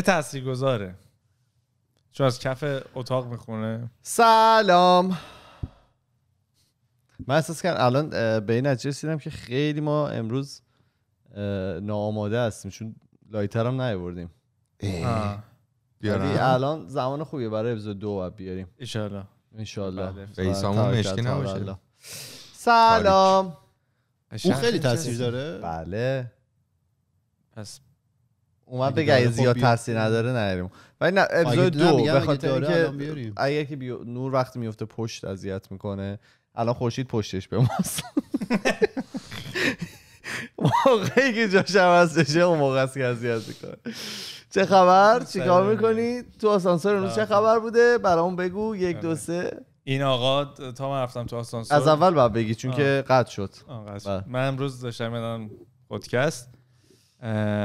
تاثیر گذاره چون از کف اتاق میخونه سلام من احساس کردم الان به این نتیجه رسیدم که خیلی ما امروز ناآماده هستیم چون لایتر هم نیاوردیم الان زمان خوبیه برای اپیزود دو باید بیاریم انشالله انشالله بله. سلام اون خیلی تاثیر داره بله پس اومد بگه خب زیاد تاثیر نداره نریم ولی نه اپیزود دو به خاطر اینکه اگه که بیو... نور وقتی میفته پشت اذیت میکنه الان خورشید پشتش به ماست موقعی که جاش عوض بشه اون موقع است که اذیت میکنه چه خبر چیکار میکنی تو آسانسور اونو چه خبر بوده اون بگو یک دو سه این آقا تا من رفتم تو آسانسور از اول باید بگی چون که قد بله. شد من امروز داشتم میدم پادکست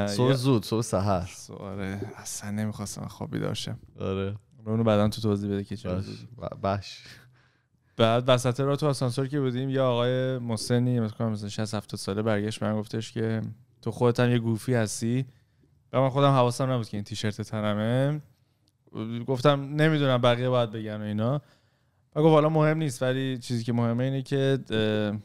صبح زود صبح سحر آره اصلا نمیخواستم خواب بیدار شم آره اونو بعدا تو توضیح بده که چرا بش بعد وسط را تو آسانسور که بودیم یه آقای مسنی مثلا مثلا 60 70 ساله برگشت من گفتش که تو خودت هم یه گوفی هستی و من خودم حواسم نبود که این تیشرت تنمه گفتم نمیدونم بقیه باید بگن و اینا و گفت حالا مهم نیست ولی چیزی که مهمه اینه که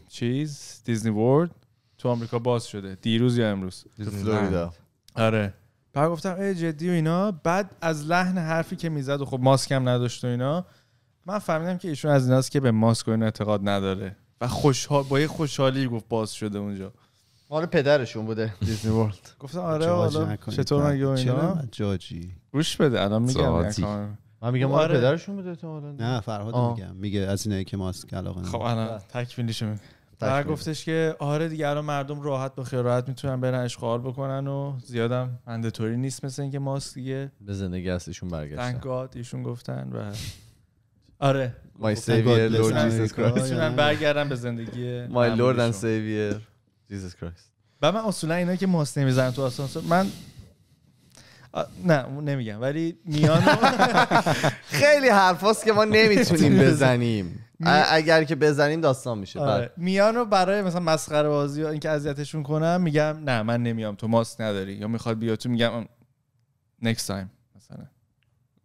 چیز دیزنی ورد تو آمریکا باز شده دیروز یا امروز فلوریدا آره بعد گفتم ای جدی و اینا بعد از لحن حرفی که میزد و خب ماسک هم نداشت و اینا من فهمیدم که ایشون از ایناست که به ماسک و این اعتقاد نداره و خوشحال با یه خوشحالی گفت باز شده اونجا مال پدرشون بوده دیزنی ورلد گفتم آره حالا چطور مگه اینا جاجی گوش بده الان میگم من میگم مال آره. پدرشون بوده تو نه فرهاد میگم میگه از اینایی که ماسک علاقه خب الان تکمیلش بعد گفتش که آره دیگه الان مردم راحت با راحت میتونن برن اشغال بکنن و زیادم مندتوری نیست مثل اینکه ماست دیگه به زندگی اصلیشون برگشتن تنگاد ایشون گفتن و آره My savior Lord Jesus Christ میتونن برگردن به زندگی My Lord and Savior Jesus Christ و من اصولا اینا که ماست نمیزنن تو آسانسور من نه نمیگم ولی میان خیلی حرفاست که ما نمیتونیم بزنیم اگر که بزنیم داستان میشه آره. بله. میان رو برای مثلا مسخره بازی یا اینکه اذیتشون کنم میگم نه من نمیام تو ماست نداری یا میخواد بیا تو میگم next time مثلا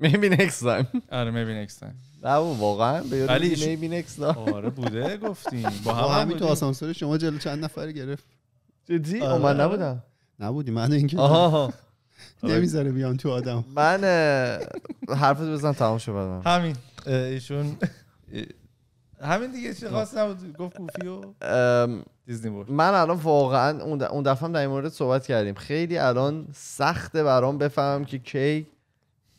maybe next time آره میبی next تایم. نه واقعا ولی maybe next آره بوده گفتیم با هم همین تو آسانسور شما جلو چند نفر گرفت جدی آره. من نبودم نبودی من اینکه آها نمیذاره بیان تو آدم من حرفت بزن تمام شد همین ایشون همین دیگه چی خاص نبود گفت و دیزنی بود من الان واقعا اون دفعه در این مورد صحبت کردیم خیلی الان سخته برام بفهمم که کی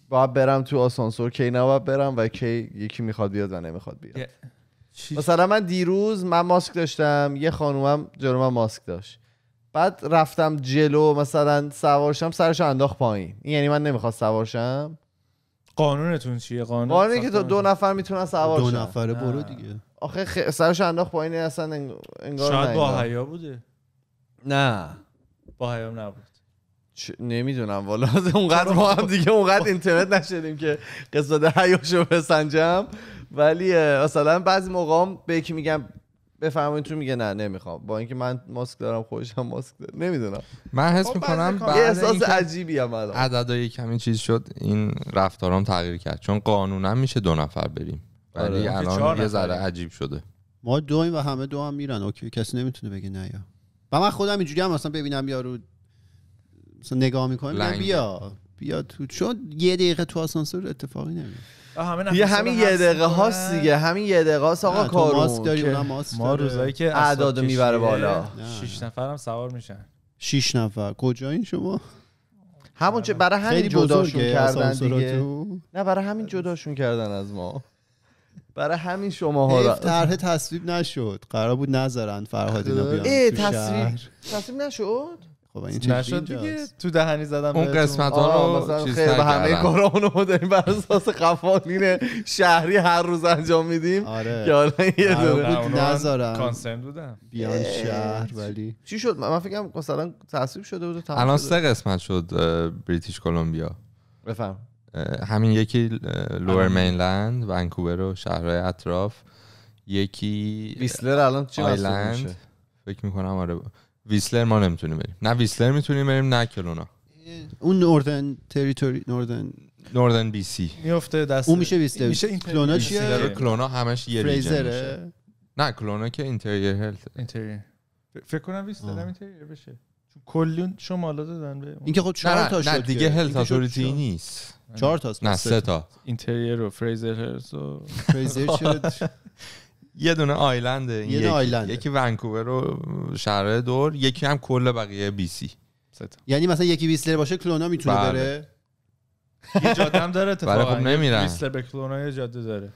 باید برم تو آسانسور کی نباید برم و کی یکی میخواد بیاد و نمیخواد بیاد مثلا من دیروز من ماسک داشتم یه خانومم جلو من ماسک داشت بعد رفتم جلو مثلا سوارشم سرش انداخت پایین یعنی من نمیخواد سوارشم قانونتون چیه قانون قانونی که تا دو نفر میتونن سوار دو نفره برو دیگه آخه خ... سرش انداخت پایین اصلا انگ... انگار شاید با حیا بوده نه با حیا نبود چ... نمیدونم والا اونقدر ما هم دیگه اونقدر اینترنت نشدیم که قصد حیاشو بسنجم ولی اصلا بعضی موقع هم به یکی میگم بفرمایید تو میگه نه نمیخوام با اینکه من ماسک دارم خوشم ماسک دارم نمیدونم من حس خب، میکنم یه احساس عجیبی هم عددای کمی چیز شد این رفتارام تغییر کرد چون قانونا میشه دو نفر بریم ولی آره. الان یه ذره عجیب شده ما دویم و همه دو هم میرن اوکی کسی نمیتونه بگه نه یا و من خودم اینجوری هم مثلا ببینم یارو مثلا نگاه میکنم بیا بیا تو چون یه دقیقه تو آسانسور اتفاقی نمیفته یه همین یه دقیقه هاست دیگه همین یه دقیقه هاست آقا کارون ما روزایی که اعدادو میبره بالا شش نفرم سوار میشن شش نفر کجا این شما همون چه برای همین جداشون کردن دیگه نه برای همین جداشون کردن از ما برای همین شما ها را طرح تصویب نشد قرار بود نذارن اینا بیان تصویب تصویب نشد خب این چه نشد دیگه تو دهنی زدم اون قسمت ها رو خیلی به همه کارامون رو داریم بر اساس قوانین شهری هر روز انجام میدیم آره. که حالا یه دور نذارم کانسرن بودم بیان شهر ولی چی شد من فکر کنم مثلا تصویب شده بود الان سه قسمت شد بریتیش کولومبیا بفهم همین یکی لور مینلند ونکوور و شهرهای اطراف یکی ویسلر الان چی آیلند فکر میکنم آره ویسلر ما نمیتونیم بریم نه ویسلر میتونیم بریم نه کلونا اون نوردن تریتوری نوردن نوردن بی سی میفته دست اون میشه ویسلر میشه این کلونا چیه کلونا همش یه ریزره نه کلونا که اینتریر هلت فکر کنم ویسلر اینتریر بشه کلیون شمالا دادن به اینکه خود چهار تا شد نه دیگه هلت اتوریتی نیست چهار تا نه سه تا اینتریر و فریزر هلت و فریزر شد یه دونه آیلنده یه دونه آیلنده. یکی ونکوور و شهر دور یکی هم کل بقیه بی سی یعنی مثلا یکی ویسلر باشه کلونا میتونه بله. بره یه جاده هم داره اتفاقا بله، خب نمیرن ویسلر به کلونا یه جاده داره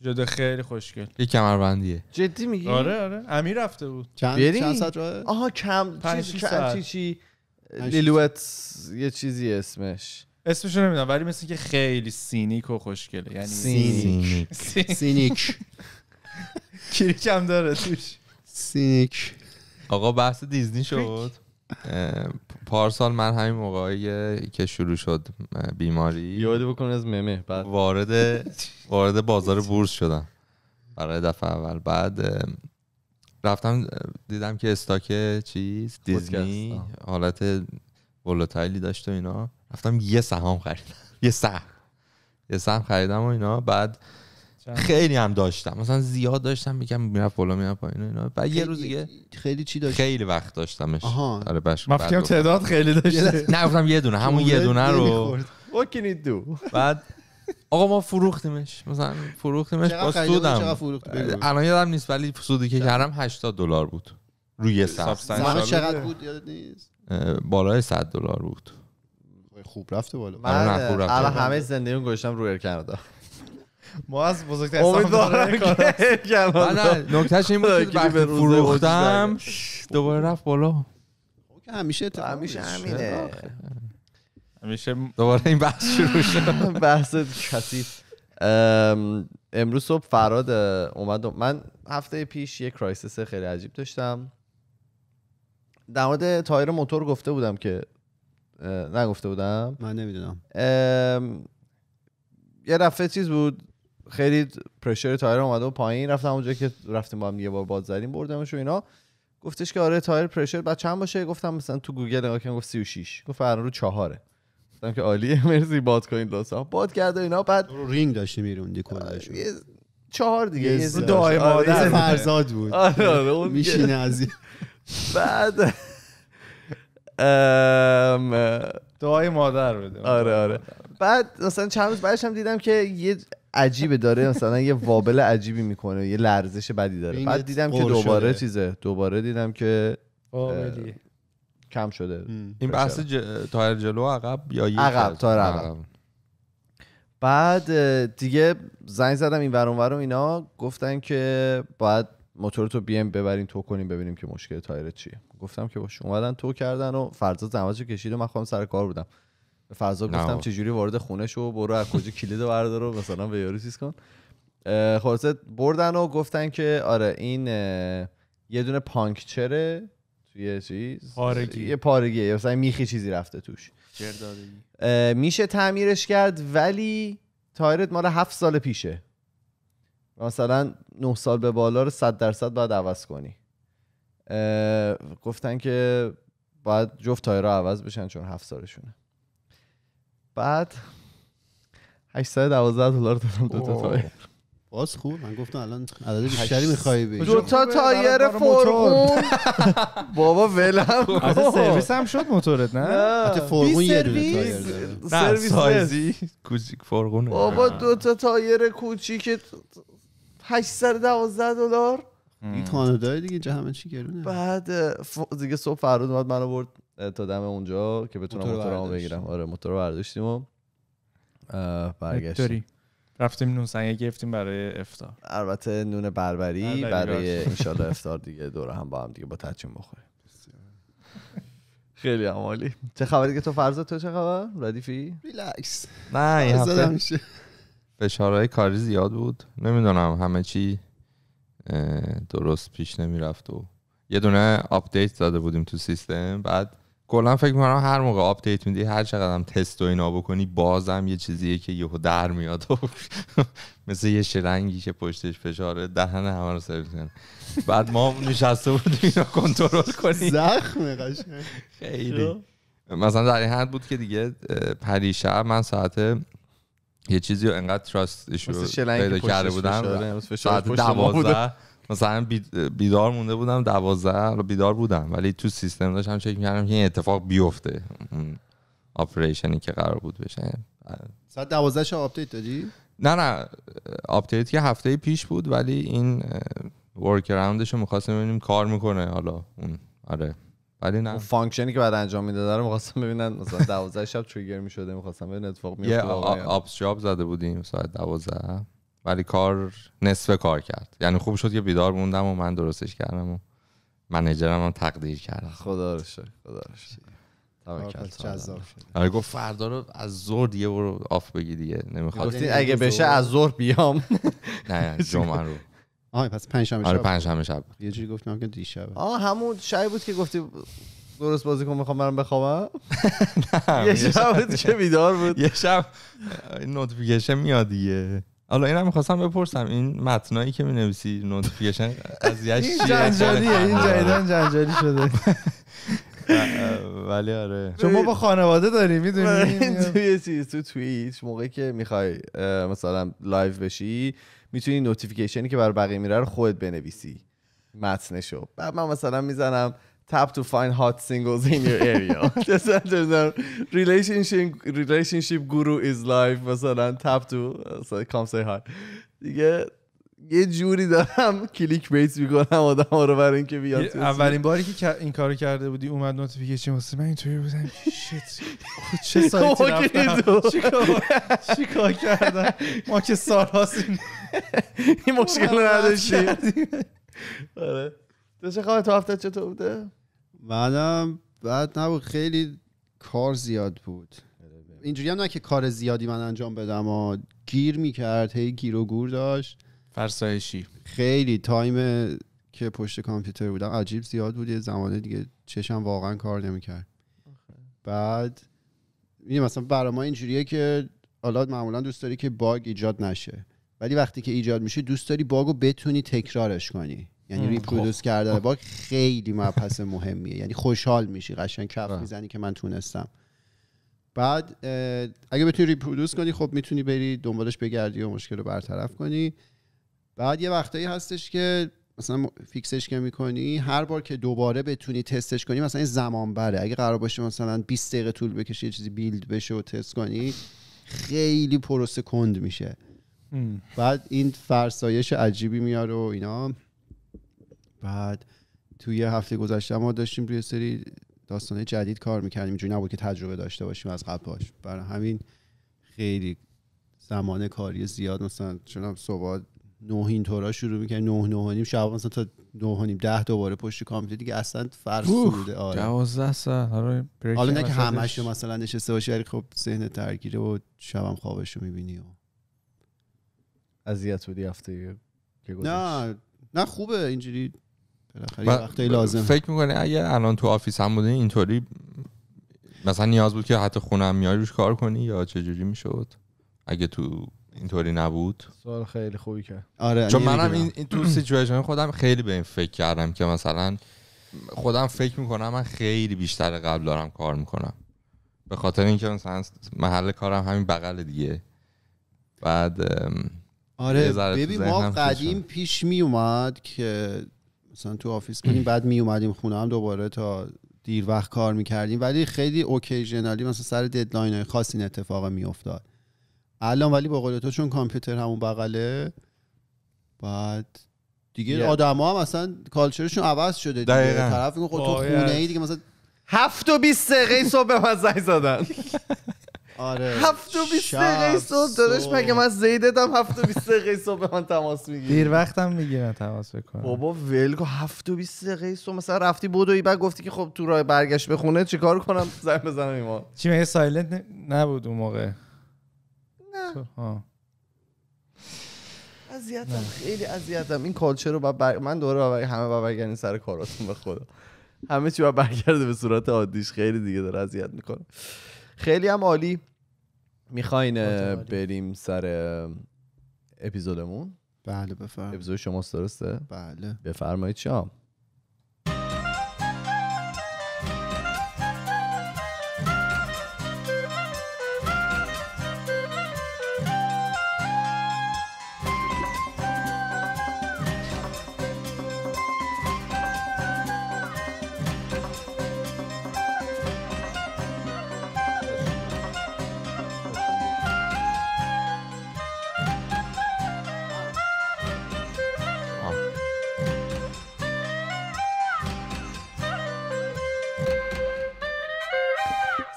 جاده خیلی خوشگل یه کمربندیه جدی میگی آره آره امیر رفته بود چند چند ساعت آها کم چیز چی چی لیلوت یه چیزی اسمش اسمشو نمیدونم ولی مثل که خیلی سینیک و خوشگله یعنی سینیک سینیک کلیک هم داره توش سینیک آقا بحث دیزنی شد پارسال من همین موقعی که شروع شد بیماری یاد بکن از ممه بعد وارد وارد بازار بورس شدم برای دفعه اول بعد رفتم دیدم که استاک چیز دیزنی حالت ولتایلی داشت و اینا رفتم یه سهام خریدم یه سهم یه سهم خریدم و اینا بعد خیلی هم داشتم مثلا زیاد داشتم میگم میرفت بالا میرفت پایین اینا بعد یه روز دیگه خیلی چی داشت خیلی وقت داشتمش آره باش من فکر تعداد خیلی داشت. نه گفتم یه دونه همون یه دونه رو اوکی دو بعد آقا ما فروختیمش مثلا فروختیمش با سودم الان یادم نیست ولی سودی که کردم 80 دلار بود روی سهم چقدر آره. بود یادت نیست بالای 100 دلار بود خوب رفته بالا آره، من خوب رفته همه زندگیم رو روی کانادا ما از بزرگتر امیدوارم که نکتش این بود که فروختم دوباره رفت بالا خب همیشه تو همیشه همینه همیشه دوباره این بحث شروع شد بحث کثیف امروز صبح فراد اومد من هفته پیش یه کرایسس خیلی عجیب داشتم در مورد تایر موتور گفته بودم که نگفته بودم من نمیدونم یه دفعه چیز بود خیلی پرشر تایر اومده و پایین رفتم اونجا که رفتیم با هم یه بار باد زدیم بردمش و اینا گفتش که آره تایر پرشر بعد چند باشه گفتم مثلا تو گوگل نگاه کردم گفت 36 گفت الان رو چهاره گفتم که عالیه مرسی باد کنید لاسا باد کرد و اینا بعد رو رینگ داشتی میروندی کلاش چهار دیگه دائما آره. فرزاد بود آره، آره، میشینه از بعد دعای مادر بده آره آره بعد مثلا چند روز بعدش هم دیدم که یه عجیبه داره مثلا یه وابل عجیبی میکنه یه لرزش بدی داره بعد دیدم که دوباره چیزه دوباره دیدم که کم شده این بحث ج... تایر جلو عقب یا یه عقب تایر عقب بعد دیگه زنگ زدم این ورون ورون اینا گفتن که باید موتور تو بیام ببرین تو کنیم ببینیم که مشکل تایر چیه گفتم که باش اومدن تو کردن و فرضا زحمت کشید و من خودم سر کار بودم به گفتم گفتم جوری وارد خونه شو برو از کجا کلید بردار و مثلا به کن خلاصه بردن و گفتن که آره این یه دونه پانکچره توی چیز پارگی یه یه مثلا میخی چیزی رفته توش میشه تعمیرش کرد ولی تایرت مال هفت سال پیشه مثلا 9 سال به بالا رو 100 درصد باید عوض کنی گفتن که باید جفت تایر رو عوض بشن چون 7 سالشونه بعد 812 دلار دادم دو تا تایر باز خوب من گفتم الان عدد بیشتری میخوای بگی دو تا تایر فرمون بابا ولم از سرویس هم شد موتورت نه حتی فرمون یه دونه تایر سرویس سایزی کوچیک فرمون بابا دو تا تایر کوچیک 812 دلار این کانادا دیگه اینجا همه چی گرونه بعد دیگه صبح فرود اومد منو برد تا دم اونجا که بتونم موتورمو بگیرم آره موتور رو برداشتیم و برگشتیم رفتیم نون سنگه گرفتیم برای افتار البته نون بربری برای انشالله افتار دیگه دوره هم با هم دیگه با تچیم بخوریم خیلی عمالی چه خبری که تو فرزاد تو چه خبر ردیفی ریلکس نه این هفته فشارهای کاری زیاد بود نمیدونم همه چی درست پیش نمیرفت و یه دونه آپدیت داده بودیم تو سیستم بعد کلا فکر میکنم هر موقع آپدیت میدی هر چقدر هم تست و اینا بکنی بازم یه چیزیه که یهو در میاد و مثل یه شرنگی که پشتش فشاره دهن همه رو سرویس کنه بعد ما نشسته بودیم اینو کنترل کنیم زخم قشنگ خیلی مثلا در این حد بود که دیگه پریشب من ساعت یه چیزی رو انقدر تراست ایشو پیدا کرده بودم ساعت دوازده مثلا بیدار مونده بودم دوازده بیدار بودم ولی تو سیستم داشتم چک میکردم که این اتفاق بیفته آپریشنی که قرار بود بشه ساعت دوازده شو آپدیت دادی؟ نه نه آپدیت که هفته پیش بود ولی این ورک راوندش رو میخواستیم ببینیم کار میکنه حالا اون آره ولی نه فانکشنی که بعد انجام میده رو میخواستم ببینن مثلا 12 شب تریگر میشده میخواستم ببینن اتفاق میفته یه آپس جاب زده بودیم ساعت 12 ولی کار نصف کار کرد یعنی خوب شد که بیدار موندم و من درستش کردم و منیجرم هم تقدیر کرد خدا رو شکر خدا رو شکر آره گفت فردا رو از ظهر دیگه برو آف بگی دیگه نمیخواد یعنی اگه بشه از ظهر بیام نه جمعه رو آه پس پنج آره، شب آره پنج شب, شب یه جوری گفتم که دیشب آه همون شب بود که گفتی درست بازی کن میخوام برم بخوابم یه شب بود که بیدار بود یه شب نوتیفیکیشن میاد دیگه حالا اینم میخواستم بپرسم این متنایی که مینویسی نوتیفیکیشن از یه این جنجالیه این جدیدن جنجالی شده ولی آره چون ما با خانواده داریم میدونی توی تو توییچ موقعی که میخوای مثلا لایو بشی میتونی نوتیفیکیشنی که برای بقیه میره رو خودت بنویسی متنشو بعد من مثلا میزنم tap to find hot singles in your area relationship relationship guru is life مثلا tap to come say hi دیگه یه جوری دارم کلیک بیت میکنم آدم ها رو برای اینکه بیاد اولین باری که این کارو کرده بودی اومد نوتیفیکیشن واسه من اینطوری بودم شت خب، چه سایتی رفتم چیکار کردم ما که سالهاست این مشکل نداشتیم آره تو چه خواهد تو هفته چطور بوده منم بعد نبود خیلی کار زیاد بود اینجوری هم نه که کار زیادی من انجام بدم و گیر میکرد هی گیر و گور داشت فرسایشی خیلی تایم که پشت کامپیوتر بودم عجیب زیاد بود یه زمانه دیگه چشم واقعا کار نمیکرد بعد این مثلا برای ما اینجوریه که حالا معمولا دوست داری که باگ ایجاد نشه ولی وقتی که ایجاد میشه دوست داری باگ رو بتونی تکرارش کنی یعنی ریپرودوس خب. کردن باگ خیلی مبحث مهمیه یعنی خوشحال میشی قشنگ کف میزنی که من تونستم بعد اگه بتونی ریپرودوس کنی خب میتونی بری دنبالش بگردی و مشکل رو برطرف کنی بعد یه وقتایی هستش که مثلا فیکسش که میکنی هر بار که دوباره بتونی تستش کنی مثلا این زمان بره اگه قرار باشه مثلا 20 دقیقه طول بکشه یه چیزی بیلد بشه و تست کنی خیلی پروسه کند میشه بعد این فرسایش عجیبی میاره و اینا بعد توی هفته گذشته ما داشتیم روی سری داستانه جدید کار میکردیم اینجوری نبود که تجربه داشته باشیم از قبل باش برای همین خیلی زمان کاری زیاد مثلا چون صبح نه این شروع میکنیم نه نه نیم شب مثلا تا نه نیم ده دوباره پشت کامپیوتر دیگه اصلا بوده آره 12 ساعت آره حالا نه همش مثلا نشسته باشی ولی خب ذهن درگیره و شبم خوابش رو میبینی و اذیت بودی هفته نه نه خوبه اینجوری بالاخره لازم فکر میکنی اگر الان تو آفیس هم بودین اینطوری مثلا نیاز بود که حتی خونه هم میای روش کار کنی یا چه جوری میشد اگه تو اینطوری نبود سوال خیلی خوبی کرد آره چون یعنی منم این, تو سیچویشن خودم خیلی به این فکر کردم که مثلا خودم فکر میکنم من خیلی بیشتر قبل دارم کار میکنم به خاطر اینکه مثلا محل کارم همین بغل دیگه بعد آره ببین ما قدیم پیش می اومد که مثلا تو آفیس کنیم بعد می اومدیم خونه هم دوباره تا دیر وقت کار میکردیم ولی خیلی اوکیژنالی مثلا سر ددلاین های خاص این اتفاق میافتاد الان ولی با قول تو چون کامپیوتر همون بغله بعد دیگه yeah. آدما هم اصلا کالچرشون عوض شده دیگه دقیقا. طرف میگه خود خب تو خونه ای دیگه مثلا هفت و 20 دقیقه صبح به من زنگ زدن آره هفت و بیست دقیقه صبح داداش مگه من زیدتم هفت و بیست دقیقه صبح به من تماس میگیره دیر وقتم میگیره تماس بکنم بابا ول کو هفت و بیست دقیقه صبح مثلا رفتی بدوی بعد گفتی که خب تو راه برگشت به خونه چیکار کنم زنگ بزنم ایمان چی مگه سایلنت نبود اون موقع اذیتم خیلی اذیتم این کالچر رو بر... من دوره بر... همه باید برگردیم سر کاراتون به خدا همه چی باید برگرده به صورت عادیش خیلی دیگه داره اذیت میکنه خیلی هم عالی میخواین بریم سر اپیزودمون بله بفرمایید اپیزود شما درسته بله بفرمایید شام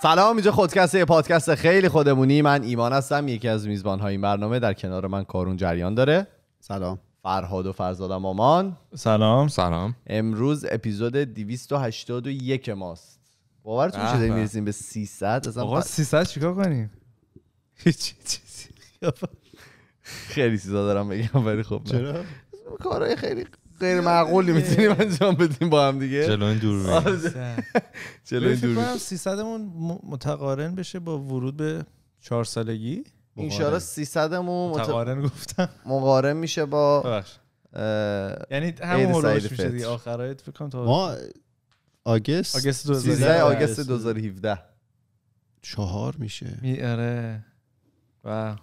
سلام اینجا خودکست یه پادکست خیلی خودمونی من ایمان هستم یکی از میزبان های این برنامه در کنار من کارون جریان داره سلام فرهاد و فرزاد مامان سلام سلام امروز اپیزود 281 ماست باورتون شده میرسیم به 300 اصلا آقا 300 چیکار کنیم هیچ چیزی خیلی چیزا دارم بگم ولی خب چرا کارهای خیلی غیر معقولی میتونیم انجام بدیم با هم دیگه جلو این دور جلو این دور 300 مون متقارن بشه با ورود به چهار سالگی ان 300 مون متقارن گفتم مقارن میشه با یعنی همون هولوش میشه دیگه آخرایت فکر کنم تا ما آگست آگست 2017 آگست 2017 چهار میشه میاره آره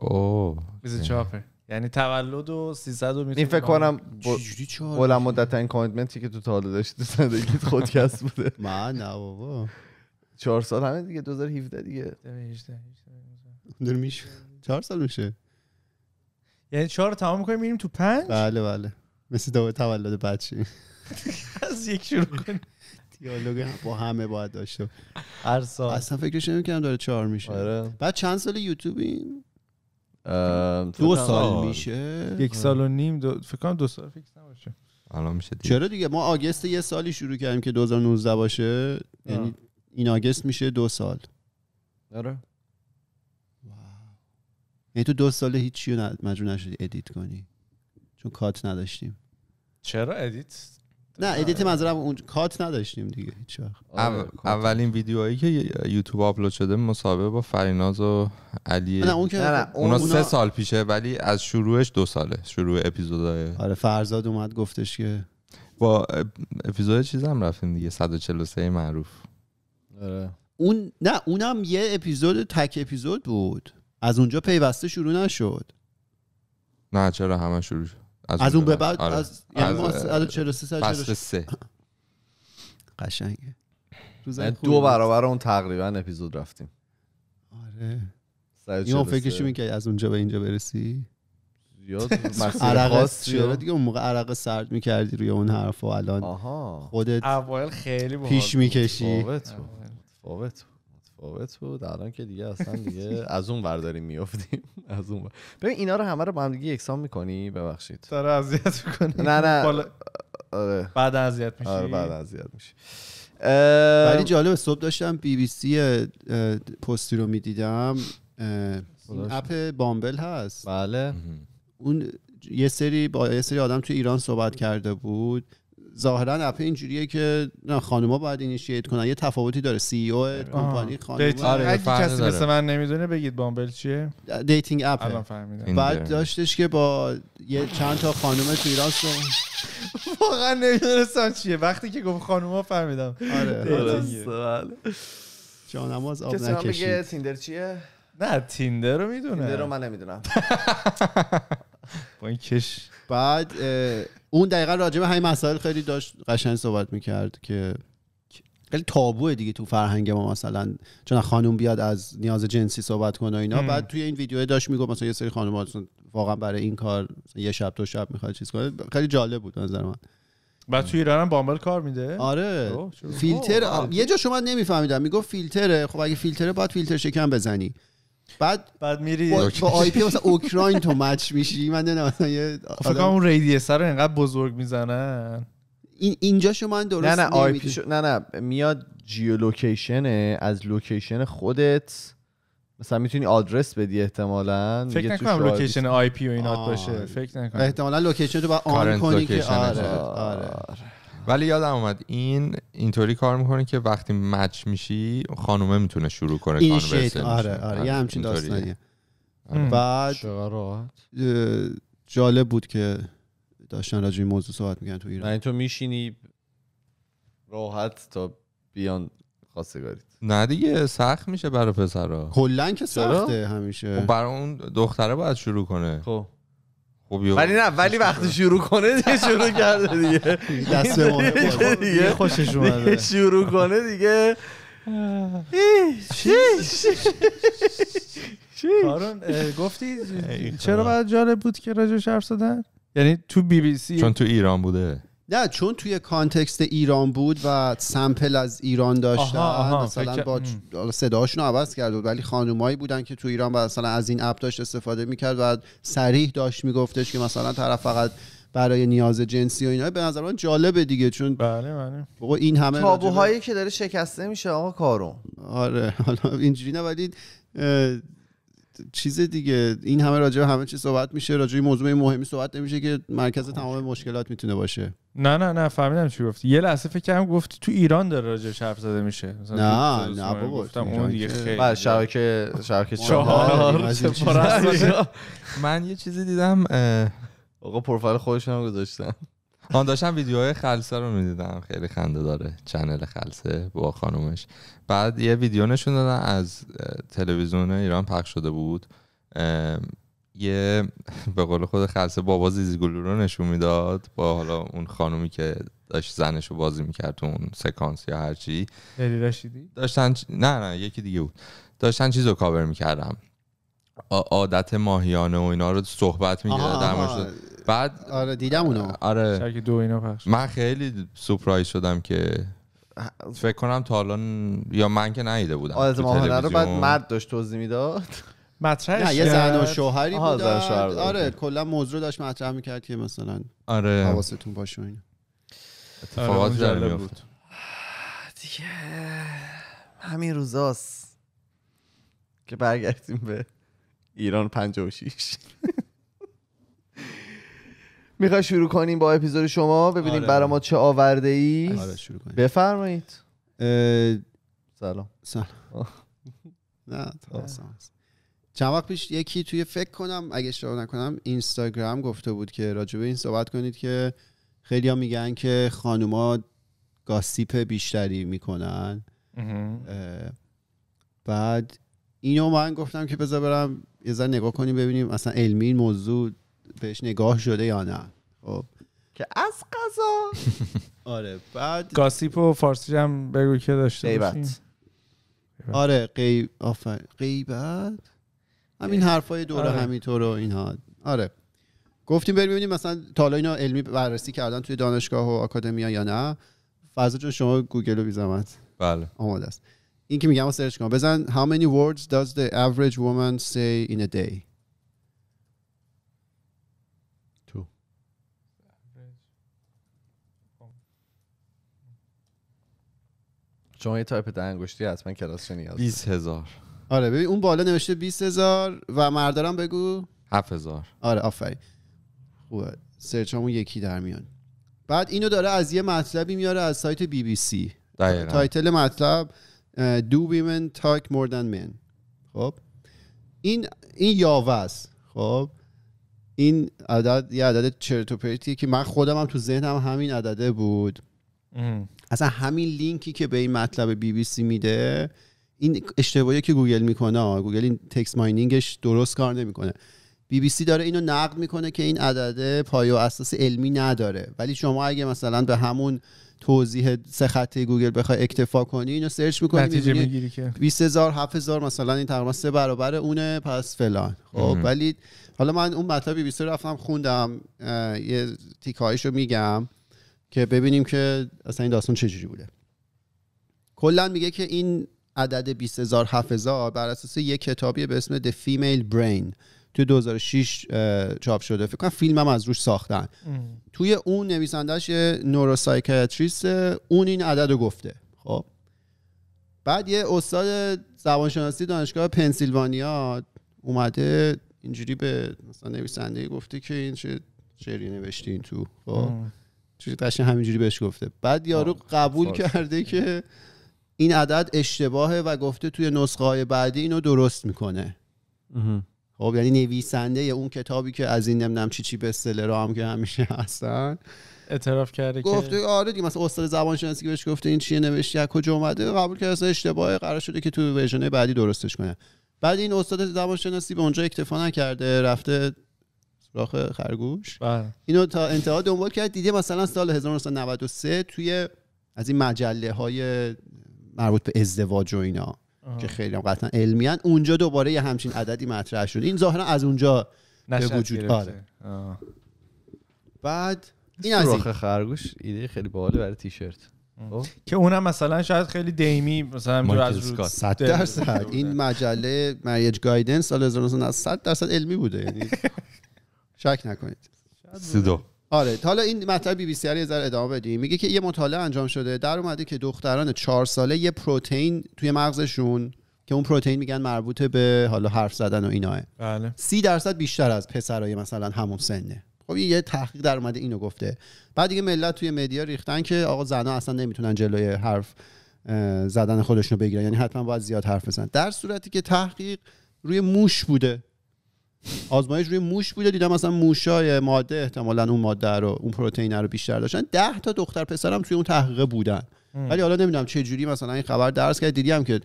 و او چاپر یعنی تولد و 300 رو این فکر کنم چجوری چهار بلند مدت این کامیتمنتی که تو تا حالا داشتی زندگیت خود کس بوده من نه بابا چهار سال همه دیگه 2017 دیگه 18 دور میشه چهار سال میشه یعنی چهار رو تمام میکنیم میریم تو پنج بله بله مثل دو تولد بچه از یک شروع کنیم دیالوگ با همه باید داشته هر سال اصلا فکرش نمیکنم داره چهار میشه آره. بعد چند سال یوتیوبیم دو سال میشه یک سال و نیم فکر کنم دو سال فیکس نباشه الان میشه دیگه. چرا دیگه ما آگست یه سالی شروع کردیم که 2019 باشه یعنی این آگست میشه دو سال آره یعنی تو دو سال هیچ چیو مجبور نشدی ادیت کنی چون کات نداشتیم چرا ادیت نه آره. ادیت منظورم اون کات نداشتیم دیگه هیچ آره، اولین ویدیوهایی که یوتیوب آپلود شده مسابقه با فریناز و علی نه اون که نه نه سه سال پیشه ولی از شروعش دو ساله شروع اپیزودای آره فرزاد اومد گفتش که با اپیزود چیزم رفتیم دیگه 143 معروف آره اون نه اونم یه اپیزود تک اپیزود بود از اونجا پیوسته شروع نشد نه چرا همه شروع شد از, از اون به بعد آره. از یعنی ما از 43 فصل 3 قشنگه یعنی دو برابر اون تقریبا اپیزود رفتیم آره یه فکرش میکنی که از اونجا به اینجا برسی زیاد عرق چرا آره دیگه اون موقع عرق سرد میکردی روی اون حرف و الان خودت اول خیلی پیش میکشی متفاوت بود الان که دیگه اصلا دیگه از اون ور داریم میافتیم از اون ببین اینا رو همه رو با هم دیگه یکسان میکنی ببخشید داره اذیت میکنی نه نه آره. بعد اذیت میشی آره، بعد اذیت میشی ولی جالب صبح داشتم بی بی سی پستی رو میدیدم اپ بامبل هست بله اون یه سری با یه سری آدم تو ایران صحبت کرده بود ظاهرا اپ اینجوریه که خانوما باید اینیشییت کنن یه تفاوتی داره سی ای او آره. کمپانی خانوما آره کسی مثل من نمیدونه بگید بامبل چیه دیتینگ اپ فهمیدم بعد داشتش که با یه چند تا خانم تو ایران واقعا نمیدونستم چیه وقتی که گفت خانوما فهمیدم آره بله. نماز آب نکشید کسی بگه تیندر چیه نه تیندر رو میدونه تیندر رو من نمیدونم با این کش بعد اون دقیقا راجع به همین مسائل خیلی داشت قشنگ صحبت میکرد که خیلی تابوه دیگه تو فرهنگ ما مثلا چون خانم بیاد از نیاز جنسی صحبت کنه و اینا بعد توی این ویدیو داشت میگفت مثلا یه سری خانم واقعا برای این کار یه شب تو شب میخواد چیز کنه خیلی جالب بود نظر من بعد توی ایران هم بامبل کار میده آره فیلتر یه جا شما نمیفهمیدم میگفت فیلتره خب اگه فیلتره باید فیلتر شکم بزنی بعد بعد میری با, با آی پی مثلا اوکراین تو مچ میشی من نمیدونم مثلا یه فکر اون ریدی رو انقدر بزرگ میزنن این اینجا شما درست نه نه آی پی شو... نه نه میاد جیو از لوکیشن خودت مثلا میتونی آدرس بدی احتمالا فکر نکنم لوکیشن آی پی و اینات باشه فکر نکنم احتمالا لوکیشن تو با آن کنی که آره،, آره, آره. ولی یادم اومد این اینطوری کار میکنه که وقتی مچ میشی خانومه میتونه شروع کنه این آره آره, آره یه همچین داستانیه آره. بعد جالب بود که داشتن راجع موضوع صحبت میکنن تو ایران یعنی تو میشینی راحت تا بیان خواستگاریت نه دیگه سخت میشه برای پسرها کلا که سخته همیشه خب برای اون دختره باید شروع کنه خب خب ولی نه ولی وقتی شروع کنه دیگه شروع کرده دیگه دیگه خوشش اومده شروع کنه دیگه کارون گفتی چرا باید جالب بود که راجو شرف زدن یعنی تو بی بی سی چون تو ایران بوده نه چون توی کانتکست ایران بود و سمپل از ایران داشت مثلا با صداشون عوض کرده بود ولی خانومایی بودن که تو ایران مثلا از این اپ داشت استفاده میکرد و سریح داشت میگفتش که مثلا طرف فقط برای نیاز جنسی و اینا به نظر من جالبه دیگه چون بله بله این همه تابوهایی که داره شکسته میشه آقا کارو آره حالا اینجوری نه ولی چیز دیگه این همه راجع همه چی صحبت میشه راجع موضوع مهمی صحبت نمیشه که مرکز تمام مشکلات میتونه باشه نه نه نه فهمیدم چی گفتی یه لحظه فکر کردم گفت تو ایران داره راجع حرف زده میشه نه نه بابا گفتم اون دیگه خیلی بله شبکه شبکه چهار من یه چیزی دیدم آقا پروفایل خودشون گذاشتن آن داشتم ویدیوهای خلصه رو میدیدم خیلی خنده داره چنل خلصه با خانومش بعد یه ویدیو نشون دادن از تلویزیون ایران پخش شده بود یه به قول خود خلصه بابا زیزیگلو رو نشون میداد با حالا اون خانومی که داشت زنش رو بازی میکرد تو اون سکانس یا هرچی رشیدی؟ داشتن نه نه یکی دیگه بود داشتن چیز رو کابر میکردم عادت ماهیانه و اینا رو صحبت میکرد بعد آره دیدم اونو آره شرک دو اینا پخش من خیلی سورپرایز شدم که فکر کنم تا الان یا من که نیده بودم آره ماهانه آره، رو بعد مرد داشت توضیح میداد مطرحش نه یه زن و شوهری بود آره کلا موضوع داشت مطرح میکرد که مثلا آره حواستون باشه اینا اتفاقات در آره، میافت دیگه همین روزاست که برگردیم به ایران 56 میخوای شروع کنیم با اپیزود شما ببینیم آره. برای ما چه آورده ای آره، بفرمایید سلام سلام نه چند وقت پیش یکی توی فکر کنم اگه اشتباه نکنم اینستاگرام گفته بود که راجبه این صحبت کنید که خیلی ها میگن که خانوما گاسیپ بیشتری میکنن بعد اینو من گفتم که بذار برم یه ذره نگاه کنیم ببینیم اصلا علمی این موضوع بهش نگاه شده یا نه خب که از قضا آره بعد گاسیپ و فارسی هم بگو که داشته غیبت آره قیب آفر قیبت همین حرفای دور آره. همینطور و اینها آره گفتیم بریم ببینیم مثلا تا حالا اینا علمی بررسی کردن توی دانشگاه و آکادمیا یا نه فضا جون شما گوگل رو بیزمت بله آماده است این که میگم سرچ کن بزن how many words does the average woman say in a day چون یه تایپ ده انگشتی حتما کلاس نیاز 20 هزار آره ببین اون بالا نوشته 20 هزار و مردارم بگو 7 هزار آره آفری خوبه سرچامون یکی در میان بعد اینو داره از یه مطلبی میاره از سایت بی بی سی دقیقا. تایتل مطلب دو ویمن تاک موردن من خب این این است خب این عدد یه عدد چرت که من خودم هم تو ذهنم همین عدده بود اصلا همین لینکی که به این مطلب بی بی سی میده این اشتباهی که گوگل میکنه گوگل این تکس ماینینگش درست کار نمیکنه بی بی سی داره اینو نقد میکنه که این عدده پایه و اساس علمی نداره ولی شما اگه مثلا به همون توضیح سه خطه گوگل بخوای اکتفا کنی اینو سرچ میکنی نتیجه میگیری که 20000 7000 مثلا این تقریبا سه برابر اونه پس فلان خب ولی حالا من اون مطلب بی بی سی رفتم خوندم یه تیکایشو میگم که ببینیم که اصلا این داستان چجوری بوده کلا میگه که این عدد 20000 7000 بر اساس یک کتابی به اسم The Female Brain تو 2006 چاپ شده فکر کنم فیلم هم از روش ساختن توی اون یه نوروسایکیاتریست اون این عدد رو گفته خب بعد یه استاد زبانشناسی دانشگاه پنسیلوانیا اومده اینجوری به مثلا نویسنده گفته که این چه شعری نوشتین تو خب قشن همینجوری بهش گفته بعد یارو قبول کرده که این عدد اشتباهه و گفته توی نسخه های بعدی اینو درست میکنه خب یعنی نویسنده اون کتابی که از این نمیدونم چی چی به سلرا هم که همیشه هستن اعتراف کرده گفته که... آره دیگه مثلا استاد زبان شناسی که بهش گفته این چیه نوشتی از کجا اومده قبول کرده اشتباهه قرار شده که تو ورژن بعدی درستش کنه بعد این استاد زبان شناسی به اونجا اکتفا نکرده رفته سوراخ خرگوش بله. اینو تا انتها دنبال کرد دیده مثلا سال 1993 توی از این مجله های مربوط به ازدواج و اینا که خیلی هم قطعا علمیان اونجا دوباره یه همچین عددی مطرح شد این ظاهرا از اونجا به وجود آره بعد این از این خرگوش ایده خیلی باحاله برای تیشرت خب؟ که اونم مثلا شاید خیلی دیمی مثلا از رو 100 درصد این مجله مریج گایدنس سال 1990 100 درصد علمی بوده یعنی شک نکنید دو. آره حالا این مطلب بی بی سی یه ذره ادامه بدیم میگه که یه مطالعه انجام شده در اومده که دختران چهار ساله یه پروتئین توی مغزشون که اون پروتئین میگن مربوط به حالا حرف زدن و ایناه بله. سی درصد بیشتر از پسرای مثلا همون سنه خب یه تحقیق در اومده اینو گفته بعد دیگه ملت توی مدیا ریختن که آقا زنها اصلا نمیتونن جلوی حرف زدن خودشونو بگیرن یعنی حتما باید زیاد حرف بزنن در صورتی که تحقیق روی موش بوده آزمایش روی موش بوده دیدم مثلا موشای ماده احتمالا اون ماده رو اون پروتئین رو بیشتر داشتن 10 تا دختر پسرم توی اون تحقیقه بودن ولی حالا نمیدونم چه جوری مثلا این خبر درس کرد دیدیم که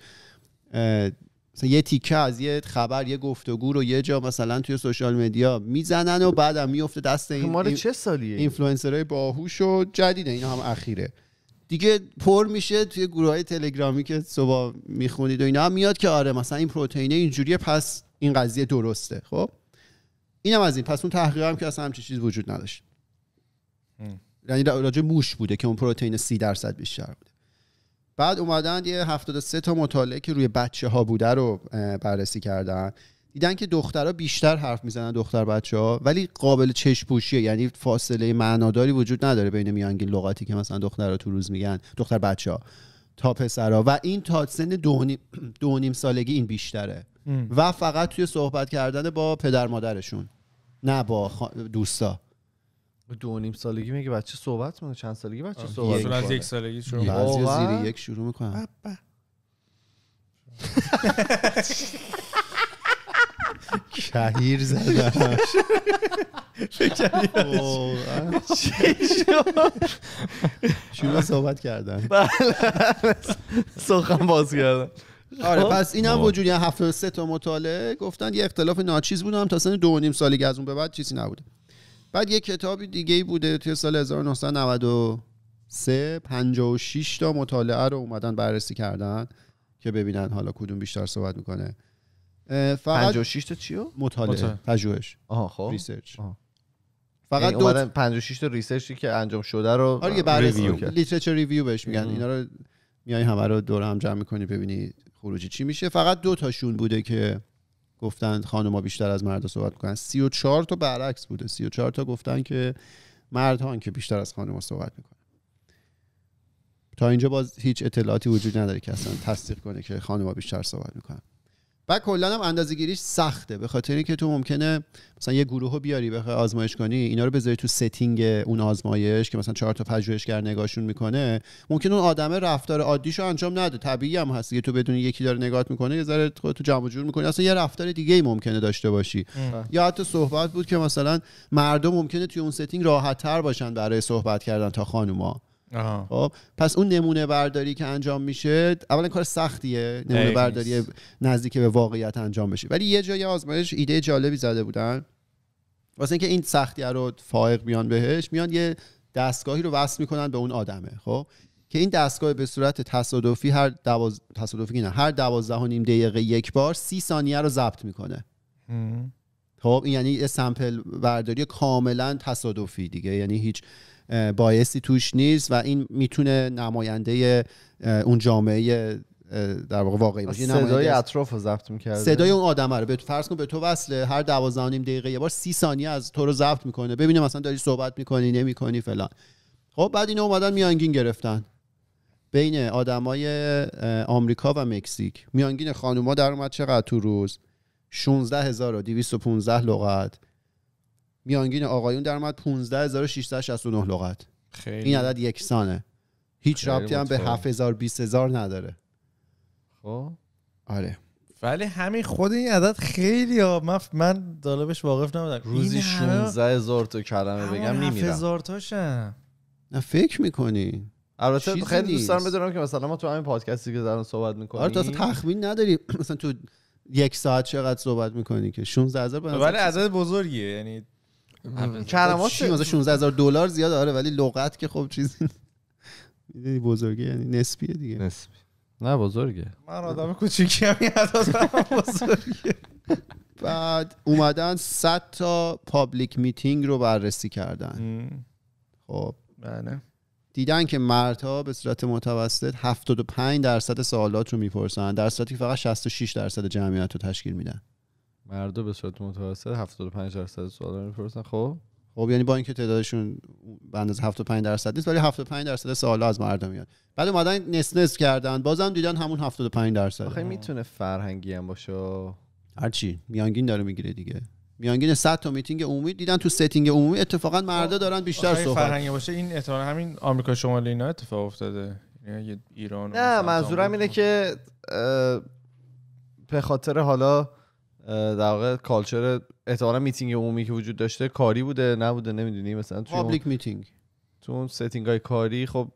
مثلا یه تیکه از یه خبر یه گفتگو رو یه جا مثلا توی سوشال مدیا میزنن و بعدم میفته دست این خب ما چه سالیه اینفلوئنسرای باهوش و جدید اینا هم اخیره دیگه پر میشه توی گروه تلگرامی که صبح میخونید و اینا هم میاد که آره مثلا این پروتئینه اینجوریه پس این قضیه درسته خب اینم از این پس اون تحقیق هم که اصلا همچین چیز وجود نداشت یعنی راجع موش بوده که اون پروتئین سی درصد بیشتر بوده بعد اومدن یه سه تا مطالعه که روی بچه ها بوده رو بررسی کردن دیدن که دخترها بیشتر حرف میزنن دختر بچه ها ولی قابل چشم پوشیه یعنی فاصله معناداری وجود نداره بین میانگین لغاتی که مثلا دخترها تو روز میگن دختر بچه ها تا پسرها و این تا سن دو دو نیم سالگی این بیشتره و فقط توی صحبت کردن با پدر مادرشون نه با دوستا دو نیم سالگی میگه بچه صحبت میکنه چند سالگی بچه صحبت میکنه از یک سالگی شروع بعضی زیر یک شروع میکنن شهیر زدم شروع صحبت کردن بله. سخن باز کردن آره خب. پس اینا وجود یعنی 73 تا مطالعه گفتن یه اختلاف ناچیز بودم هم تا سن دو و نیم سالگی از اون به بعد چیزی نبوده بعد یه کتابی دیگه ای بوده توی سال 1993 56 تا مطالعه رو اومدن بررسی کردن که ببینن حالا کدوم بیشتر صحبت میکنه فقط 56 تا چیو مطالعه پژوهش خب ریسرچ فقط یعنی دو 56 تا ریسرچی که انجام شده رو آره بررسی لیترچر ریویو بهش میگن اینا رو میای همه رو دور هم جمع میکنی ببینی خروجی چی میشه فقط دو تاشون بوده که گفتن خانم‌ها بیشتر از مردا صحبت میکنن 34 تا برعکس بوده 34 تا گفتن که مردها که بیشتر از خانم‌ها صحبت میکنن تا اینجا باز هیچ اطلاعاتی وجود نداره که اصلا تصدیق کنه که خانم‌ها بیشتر صحبت میکنن و کلا هم اندازه گیریش سخته به خاطر اینکه تو ممکنه مثلا یه گروه بیاری بخوای آزمایش کنی اینا رو بذاری تو ستینگ اون آزمایش که مثلا چهار تا پژوهشگر نگاهشون میکنه ممکن اون آدم رفتار عادیشو انجام نده طبیعی هم هست که تو بدون یکی داره نگاهت میکنه یه ذره تو جمع جور میکنی اصلا یه رفتار دیگه ای ممکنه داشته باشی یا حتی صحبت بود که مثلا مردم ممکنه توی اون ستینگ راحت تر باشن برای صحبت کردن تا خانوما آه. خب پس اون نمونه برداری که انجام میشه اولا کار سختیه نمونه برداری نزدیک به واقعیت انجام بشه ولی یه جای آزمایش ایده جالبی زده بودن واسه اینکه این سختی رو فائق بیان بهش میان یه دستگاهی رو وصل میکنن به اون آدمه خب که این دستگاه به صورت تصادفی هر دواز... تصادفی نه هر دوازده و نیم دقیقه یک بار سی ثانیه رو ضبط میکنه خب این یعنی سمپل برداری کاملا تصادفی دیگه یعنی هیچ بایسی توش نیست و این میتونه نماینده اون جامعه در واقع واقعی باشه صدای اطراف رو ضبط میکرده صدای اون آدمه رو به فرض کن به تو وصله هر 12 دقیقه یه بار سی ثانیه از تو رو ضبط میکنه ببینه مثلا داری صحبت میکنی نمیکنی فلان خب بعد اینا اومدن میانگین گرفتن بین آدمای آمریکا و مکزیک میانگین خانوما در اومد چقدر تو روز 16215 لغت میانگین آقایون در اومد 15669 لغت خیلی این عدد یکسانه هیچ ربطی هم به 7000 20000 نداره خب آره ولی همین خود این عدد خیلی ها من من دالبش واقف نبودم روزی 16000 تا کلمه بگم میمیرم 7000 تاشم نه فکر میکنی البته خیلی دوست دارم بدونم که مثلا ما تو همین پادکستی که دارم صحبت میکنیم آره تو اصلا تخمین نداری مثلا تو یک ساعت چقدر صحبت میکنی که 16 هزار ولی عدد بزرگیه یعنی کلمات خب، چی مثلا 16000 دلار زیاد آره ولی لغت که خب چیزی میدونی بزرگه، یعنی نسبیه دیگه نسبی نه بزرگه من آدم کوچیکی هم بزرگه بعد اومدن 100 تا پابلیک میتینگ رو بررسی کردن خب بله دیدن که مردها به صورت متوسط 75 درصد سوالات رو میپرسن در صورتی که فقط 66 درصد جمعیت رو تشکیل میدن مردا به صورت متوسط 75 درصد سوالا رو میپرسن خب خب یعنی با اینکه تعدادشون به اندازه 75 درصد نیست ولی 75 درصد سوالا از مردم میاد بعد اومدن نس نس کردن بازم دیدن همون 75 درصد آخه میتونه فرهنگی هم باشه هر چی میانگین داره میگیره دیگه میانگین 100 تا میتینگ عمومی دیدن تو ستینگ عمومی اتفاقا مردا دارن بیشتر صحبت فرهنگی باشه این احتمال همین آمریکا شمالی اینا اتفاق افتاده یعنی ایران نه منظورم اینه که به خاطر حالا در واقع کالچر احتمالا میتینگ عمومی که وجود داشته کاری بوده نبوده نمیدونی مثلا تو پابلیک میتینگ تو اون ستینگ های کاری خب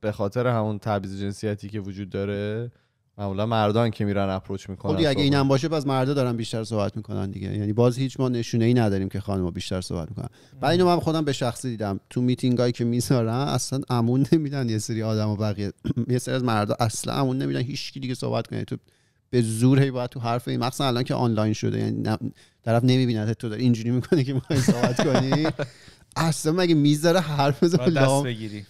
به خاطر همون تبعیض جنسیتی که وجود داره معمولا مردان که میرن اپروچ میکنن خب اگه اینم باشه پس مردا دارن بیشتر صحبت میکنن دیگه یعنی باز هیچ ما نشونه ای نداریم که خانمها بیشتر صحبت میکنن بعد اینو من خودم به شخصی دیدم تو میتینگایی که میذارن اصلا امون نمیدن یه سری آدم و بقیه یه سری از مردا اصلا امون نمیدن هیچ کی دیگه صحبت کنه یعنی تو به زور هی باید تو حرف این الان که آنلاین شده یعنی طرف نمیبینه تو داری اینجوری میکنه که ما صحبت کنی اصلا مگه میذاره حرف بزن دست بگیری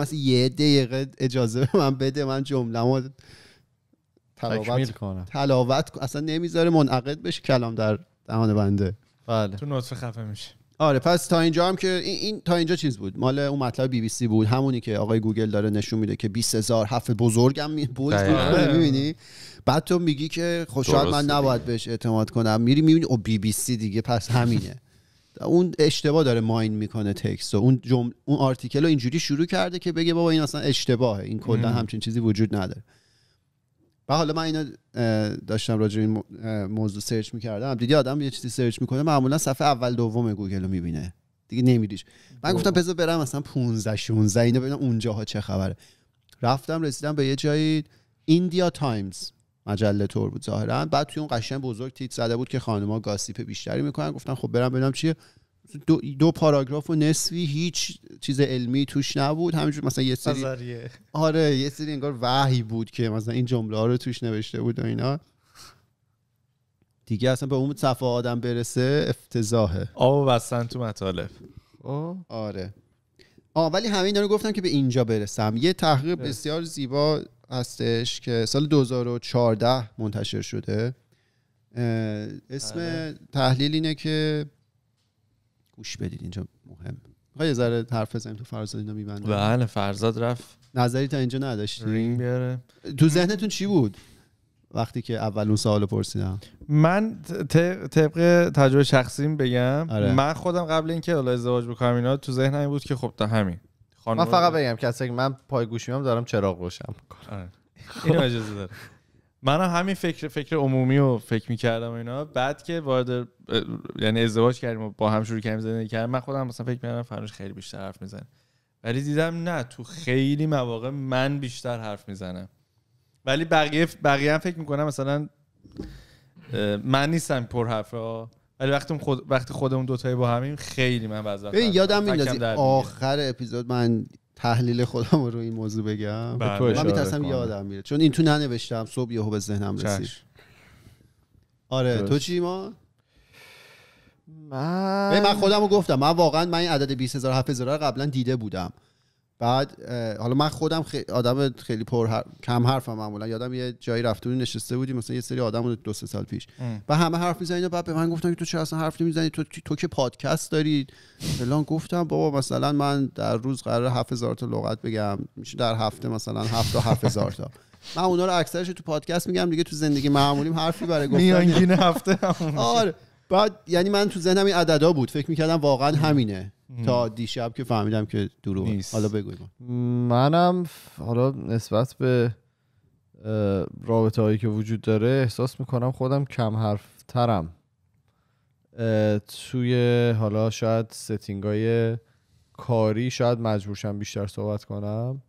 از یه دقیقه اجازه به من بده من جمله‌مو تلاوت کنم تلاوت اصلا نمیذاره منعقد بشه کلام در دهان بنده بله تو نطفه خفه میشه آره پس تا اینجا هم که این, این تا اینجا چیز بود مال اون مطلب بی بی سی بود همونی که آقای گوگل داره نشون میده که 20000 هفت بزرگم بود میبینی بعد تو میگی که خوشحال خب من نباید بهش اعتماد کنم میری میبینی او بی بی سی دیگه پس همینه اون اشتباه داره ماین میکنه تکست و اون جم، اون آرتیکل رو اینجوری شروع کرده که بگه بابا این اصلا اشتباهه این کلا همچین چیزی وجود نداره و حالا من اینو داشتم راجع این موضوع سرچ میکردم دیدی آدم یه چیزی سرچ میکنه معمولا صفحه اول دوم گوگل رو میبینه دیگه نمیریش من گفتم بذار برم اصلا 15 16 اینو ببینم اونجاها چه خبره رفتم رسیدم به یه جایی ایندیا تایمز مجله تور بود ظاهرا بعد توی اون قشن بزرگ تیت زده بود که خانمها گاسیپ بیشتری میکنن گفتن خب برم ببینم چیه دو, دو پاراگراف و نصفی هیچ چیز علمی توش نبود همینجور مثلا یه سری آره یه سری انگار وحی بود که مثلا این جمله ها رو توش نوشته بود و اینا دیگه اصلا به اون صفحه آدم برسه افتضاحه آب بستن تو مطالب آره آه ولی همین رو گفتم که به اینجا برسم یه تحقیق بله. بسیار زیبا هستش که سال 2014 منتشر شده اسم بله. تحلیل اینه که گوش بدید اینجا مهم میخوای یه ذره حرف بزنیم تو فرزاد اینو میبنده بله فرزاد رفت نظری تا اینجا نداشتی رینگ بیاره تو ذهنتون چی بود وقتی که اول اون سوالو پرسیدم من طبق تجربه شخصیم بگم آره. من خودم قبل اینکه حالا ازدواج بکنم اینا تو ذهنم بود که خب تا همین من فقط بگم کسی من پای هم دارم چراغ روشن میکنم آره. اینو اجازه داره منم همین فکر فکر عمومی رو فکر میکردم اینا بعد که وارد یعنی ازدواج کردیم و با هم شروع کردیم زندگی کردیم من خودم مثلا فکر میکردم فرانوش خیلی بیشتر حرف میزنه ولی دیدم نه تو خیلی مواقع من بیشتر حرف میزنم ولی بقیه بقیه هم فکر میکنم مثلا من نیستم پر حرفا ولی وقتی خود وقتی خودمون دو با همیم خیلی من وضع یادم میندازی آخر اپیزود من تحلیل خودم رو این موضوع بگم بله. من میترسم یادم میره چون این تو ننوشتم صبح یهو به ذهنم رسید آره تو چی ما من من خودم رو گفتم من واقعا من این عدد 20000 7000 رو قبلا دیده بودم بعد حالا من خودم خی... آدم خیلی پر هر... کم حرفم معمولا یادم یه جایی رفته بودی نشسته بودی مثلا یه سری آدم دو سه سال پیش و همه حرف میزنید و بعد به من گفتن که تو چرا اصلا حرف نمیزنی تو تو که پادکست دارید الان گفتم بابا مثلا من در روز قرار هزار تا لغت بگم میشه در هفته مثلا 7 تا 7000 تا من اونا رو اکثرش تو پادکست میگم دیگه تو زندگی معمولیم حرفی برای گفتن میانگین هفته آره بعد یعنی من تو ذهنم این عددا بود فکر میکردم واقعا همینه تا دیشب که فهمیدم که دروغه حالا بگوی منم حالا نسبت به رابطه هایی که وجود داره احساس میکنم خودم کم حرف توی حالا شاید ستینگ های کاری شاید مجبورشم بیشتر صحبت کنم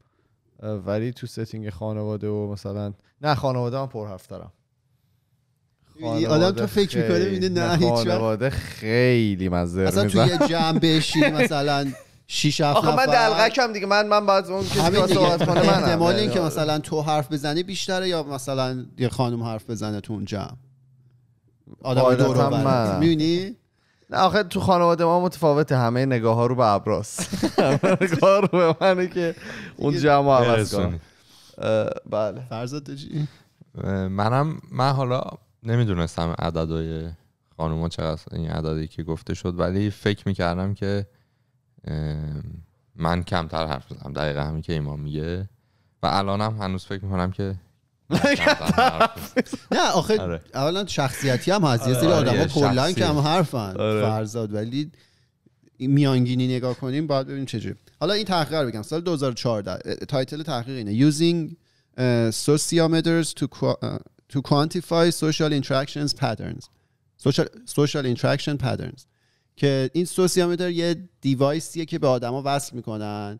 ولی تو ستینگ خانواده و مثلا نه خانواده هم پر آدم تو فکر میکنه میده نه خانواده خیلی مزه اصلا تو یه جمع بشین مثلا شیش هفت آخه من دلغکم دیگه من من باز اون کسی که صحبت کنه من احتمال این که آره. مثلا تو حرف بزنی بیشتره یا مثلا یه خانم حرف بزنه تو اون جمع آدم دور میبینی نه آخه تو خانواده ما متفاوته همه نگاه ها رو به ابراس نگاه رو به منه که اون جمع عوض کنه بله فرزاد منم من حالا نمیدونستم عددهای خانوما چقدر این عددی که گفته شد ولی فکر میکردم که من کمتر حرف بزنم دقیقا همین که ایمان میگه و الانم هنوز فکر میکنم که نه آخه آره. اولا شخصیتی هم هست یه آره، سری آره، آدم کلان کم حرفن فرزاد ولی میانگینی نگاه کنیم باید ببینیم چجوری حالا این تحقیق رو بگم سال 2014 تایتل تحقیق اینه Using Sociometers to to quantify social interactions patterns social, social interaction patterns که این سوسیامتر یه دیوایسیه که به آدما وصل میکنن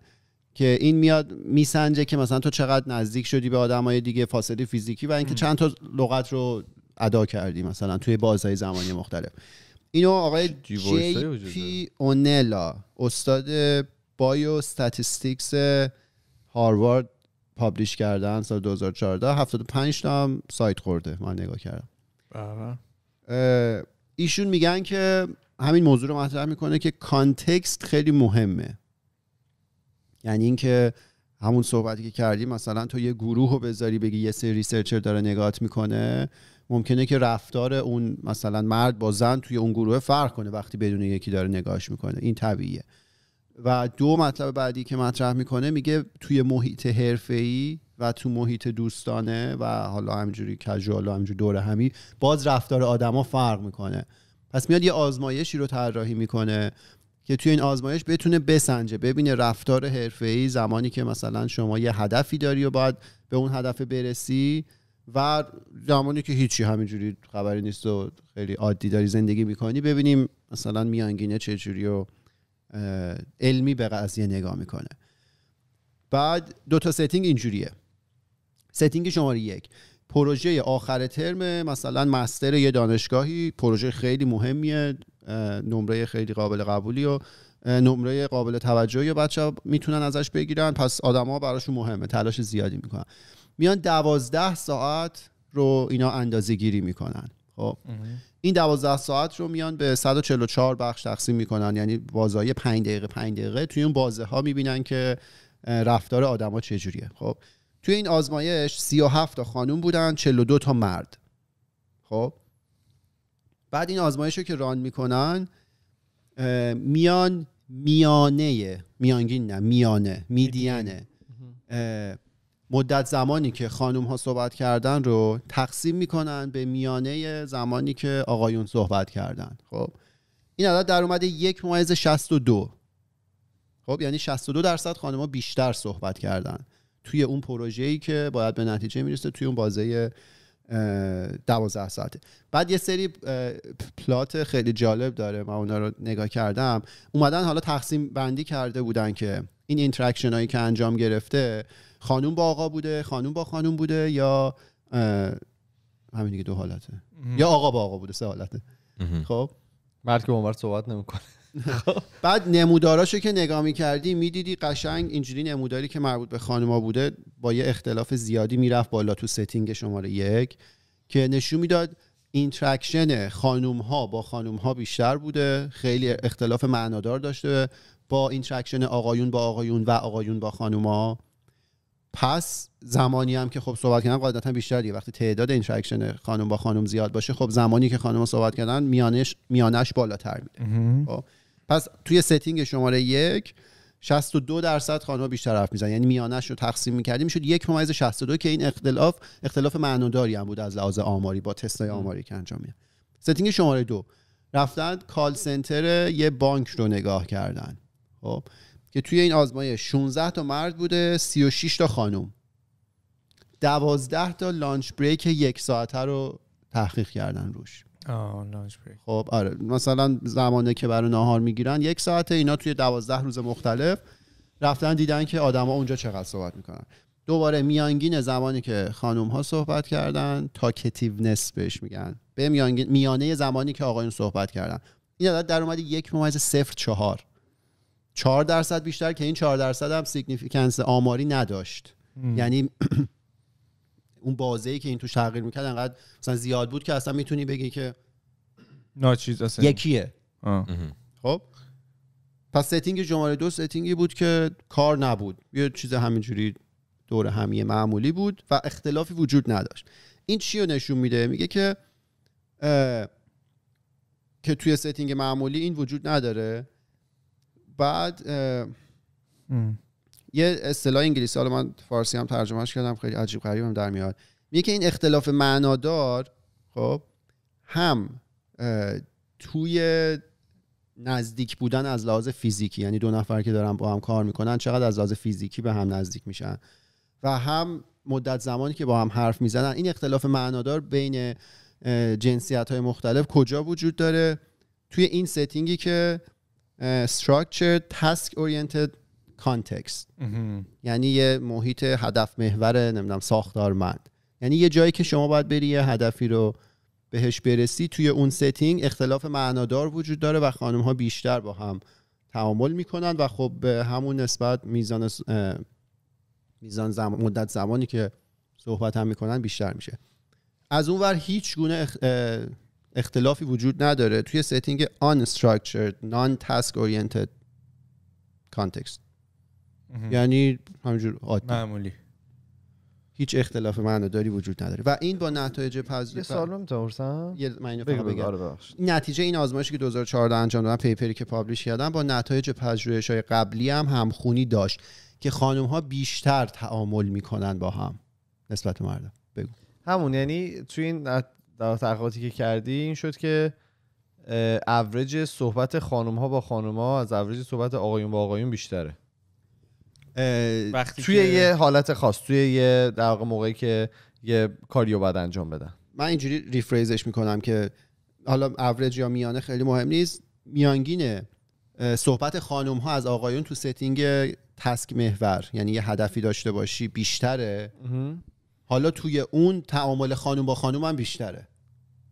که این میاد میسنجه که مثلا تو چقدر نزدیک شدی به آدمای دیگه فاصله فیزیکی و اینکه چند تا لغت رو ادا کردی مثلا توی بازهای زمانی مختلف اینو آقای جی پی اونلا استاد بایو استاتستیکس هاروارد پابلیش کردن سال 2014 75 تا هم سایت خورده من نگاه کردم بله. ایشون میگن که همین موضوع رو مطرح میکنه که کانتکست خیلی مهمه یعنی اینکه همون صحبتی که کردیم مثلا تو یه گروه رو بذاری بگی یه سری ریسرچر داره نگاهت میکنه ممکنه که رفتار اون مثلا مرد با زن توی اون گروه فرق کنه وقتی بدون یکی داره نگاهش میکنه این طبیعیه و دو مطلب بعدی که مطرح میکنه میگه توی محیط ای و تو محیط دوستانه و حالا همجوری کژوال و دور همی باز رفتار آدما فرق میکنه پس میاد یه آزمایشی رو طراحی میکنه که توی این آزمایش بتونه بسنجه ببینه رفتار ای زمانی که مثلا شما یه هدفی داری و باید به اون هدف برسی و زمانی که هیچی همینجوری خبری نیست و خیلی عادی داری زندگی میکنی ببینیم مثلا میانگینه چجوری و علمی به قضیه نگاه میکنه بعد دو تا ستینگ اینجوریه ستینگ شماره یک پروژه آخر ترم مثلا مستر یه دانشگاهی پروژه خیلی مهمیه نمره خیلی قابل قبولی و نمره قابل توجهی و بچه میتونن ازش بگیرن پس آدما براشون مهمه تلاش زیادی میکنن میان دوازده ساعت رو اینا اندازه گیری میکنن خب این 12 ساعت رو میان به 144 بخش تقسیم میکنن یعنی بازهای 5 دقیقه 5 دقیقه توی اون بازه ها میبینن که رفتار آدما چجوریه خب توی این آزمایش 37 تا خانوم بودن 42 تا مرد خب بعد این آزمایش رو که ران میکنن میان میانه میانگین نه میانه میدینه مدت زمانی که خانم ها صحبت کردن رو تقسیم میکنن به میانه زمانی که آقایون صحبت کردن خب این عدد در اومده یک و 62 خب یعنی 62 درصد ها بیشتر صحبت کردن توی اون ای که باید به نتیجه میرسه توی اون بازه 12 ساعته بعد یه سری پلات خیلی جالب داره من اونا رو نگاه کردم اومدن حالا تقسیم بندی کرده بودن که این اینتراکشن هایی که انجام گرفته خانوم با آقا بوده خانوم با خانوم بوده یا همین دیگه دو حالته یا آقا با آقا بوده سه حالته خب مرد که صحبت نمیکنه بعد نموداراشو که نگاه میکردی میدیدی قشنگ اینجوری نموداری که مربوط به خانوما بوده با یه اختلاف زیادی میرفت بالا تو ستینگ شماره یک که نشون میداد اینترکشن خانوم ها با خانوم ها بیشتر بوده خیلی اختلاف معنادار داشته با اینتراکشن آقایون با آقایون و آقایون با خانوم پس زمانی هم که خب صحبت کردن قاعدتا بیشتر دیگه وقتی تعداد اینتراکشن خانم با خانم زیاد باشه خب زمانی که خانم صحبت کردن میانش میانش بالاتر میره خب. پس توی ستینگ شماره یک 62 درصد خانم‌ها بیشتر حرف میزن یعنی میانش رو تقسیم می‌کردیم شد یک ممیز 62 که این اختلاف اختلاف معنوداری هم بود از لحاظ آماری با تستای آماری که انجام میدن ستینگ شماره دو رفتن کال سنتر یه بانک رو نگاه کردن خب که توی این آزمایش 16 تا مرد بوده 36 تا خانم 12 تا لانچ بریک یک ساعته رو تحقیق کردن روش خب آره مثلا زمانه که برای ناهار میگیرن یک ساعته اینا توی 12 روز مختلف رفتن دیدن که آدما اونجا چقدر صحبت میکنن دوباره میانگین زمانی که خانم ها صحبت کردن تاکتیونس بهش میگن به میانگین میانه زمانی که آقایون صحبت کردن این عدد در اومد یک ممیز صفر چهار 4 درصد بیشتر که این 4 درصد هم سیگنیفیکنس آماری نداشت یعنی اون بازه که این توش تغییر میکرد انقدر مثلا زیاد بود که اصلا میتونی بگی که اصلا یکیه خب پس ستینگ شماره دو ستینگی بود که کار نبود یه چیز همینجوری دور همیه معمولی بود و اختلافی وجود نداشت این چی رو نشون میده میگه که که توی ستینگ معمولی این وجود نداره بعد یه اصطلاح انگلیسی حالا من فارسی هم ترجمهش کردم خیلی عجیب هم در میاد میگه که این اختلاف معنادار خب هم توی نزدیک بودن از لحاظ فیزیکی یعنی دو نفر که دارن با هم کار میکنن چقدر از لحاظ فیزیکی به هم نزدیک میشن و هم مدت زمانی که با هم حرف میزنن این اختلاف معنادار بین جنسیت های مختلف کجا وجود داره توی این ستینگی که structured task oriented context یعنی یه محیط هدف محور نمیدونم ساختارمند یعنی یه جایی که شما باید بری یه هدفی رو بهش برسی توی اون ستینگ اختلاف معنادار وجود داره و خانم ها بیشتر با هم تعامل میکنن و خب به همون نسبت میزان میزان مدت زمانی که صحبت هم میکنن بیشتر میشه از اون ور هیچ گونه اختلافی وجود نداره توی ستینگ آن استراکچر نان تاسک اورینتد کانتکست یعنی همینجور عادی معمولی هیچ اختلاف داری وجود نداره و این با نتایج پژوهش یه سوال می‌پرسم یه من آره، نتیجه این آزمایشی که 2014 انجام دادن پیپری که پابلش کردن با نتایج پژوهش‌های قبلی هم همخونی داشت که خانم ها بیشتر تعامل میکنن با هم نسبت مردم بگو همون یعنی توی این در تحقیقاتی که کردی این شد که اوریج صحبت خانم ها با خانم ها از اوریج صحبت آقایون با آقایون بیشتره توی یه حالت خاص توی یه در موقعی که یه کاریو باید انجام بدن من اینجوری ریفریزش میکنم که حالا اوریج یا میانه خیلی مهم نیست میانگینه صحبت خانم ها از آقایون تو ستینگ تسک محور یعنی یه هدفی داشته باشی بیشتره حالا توی اون تعامل خانم با خانم هم بیشتره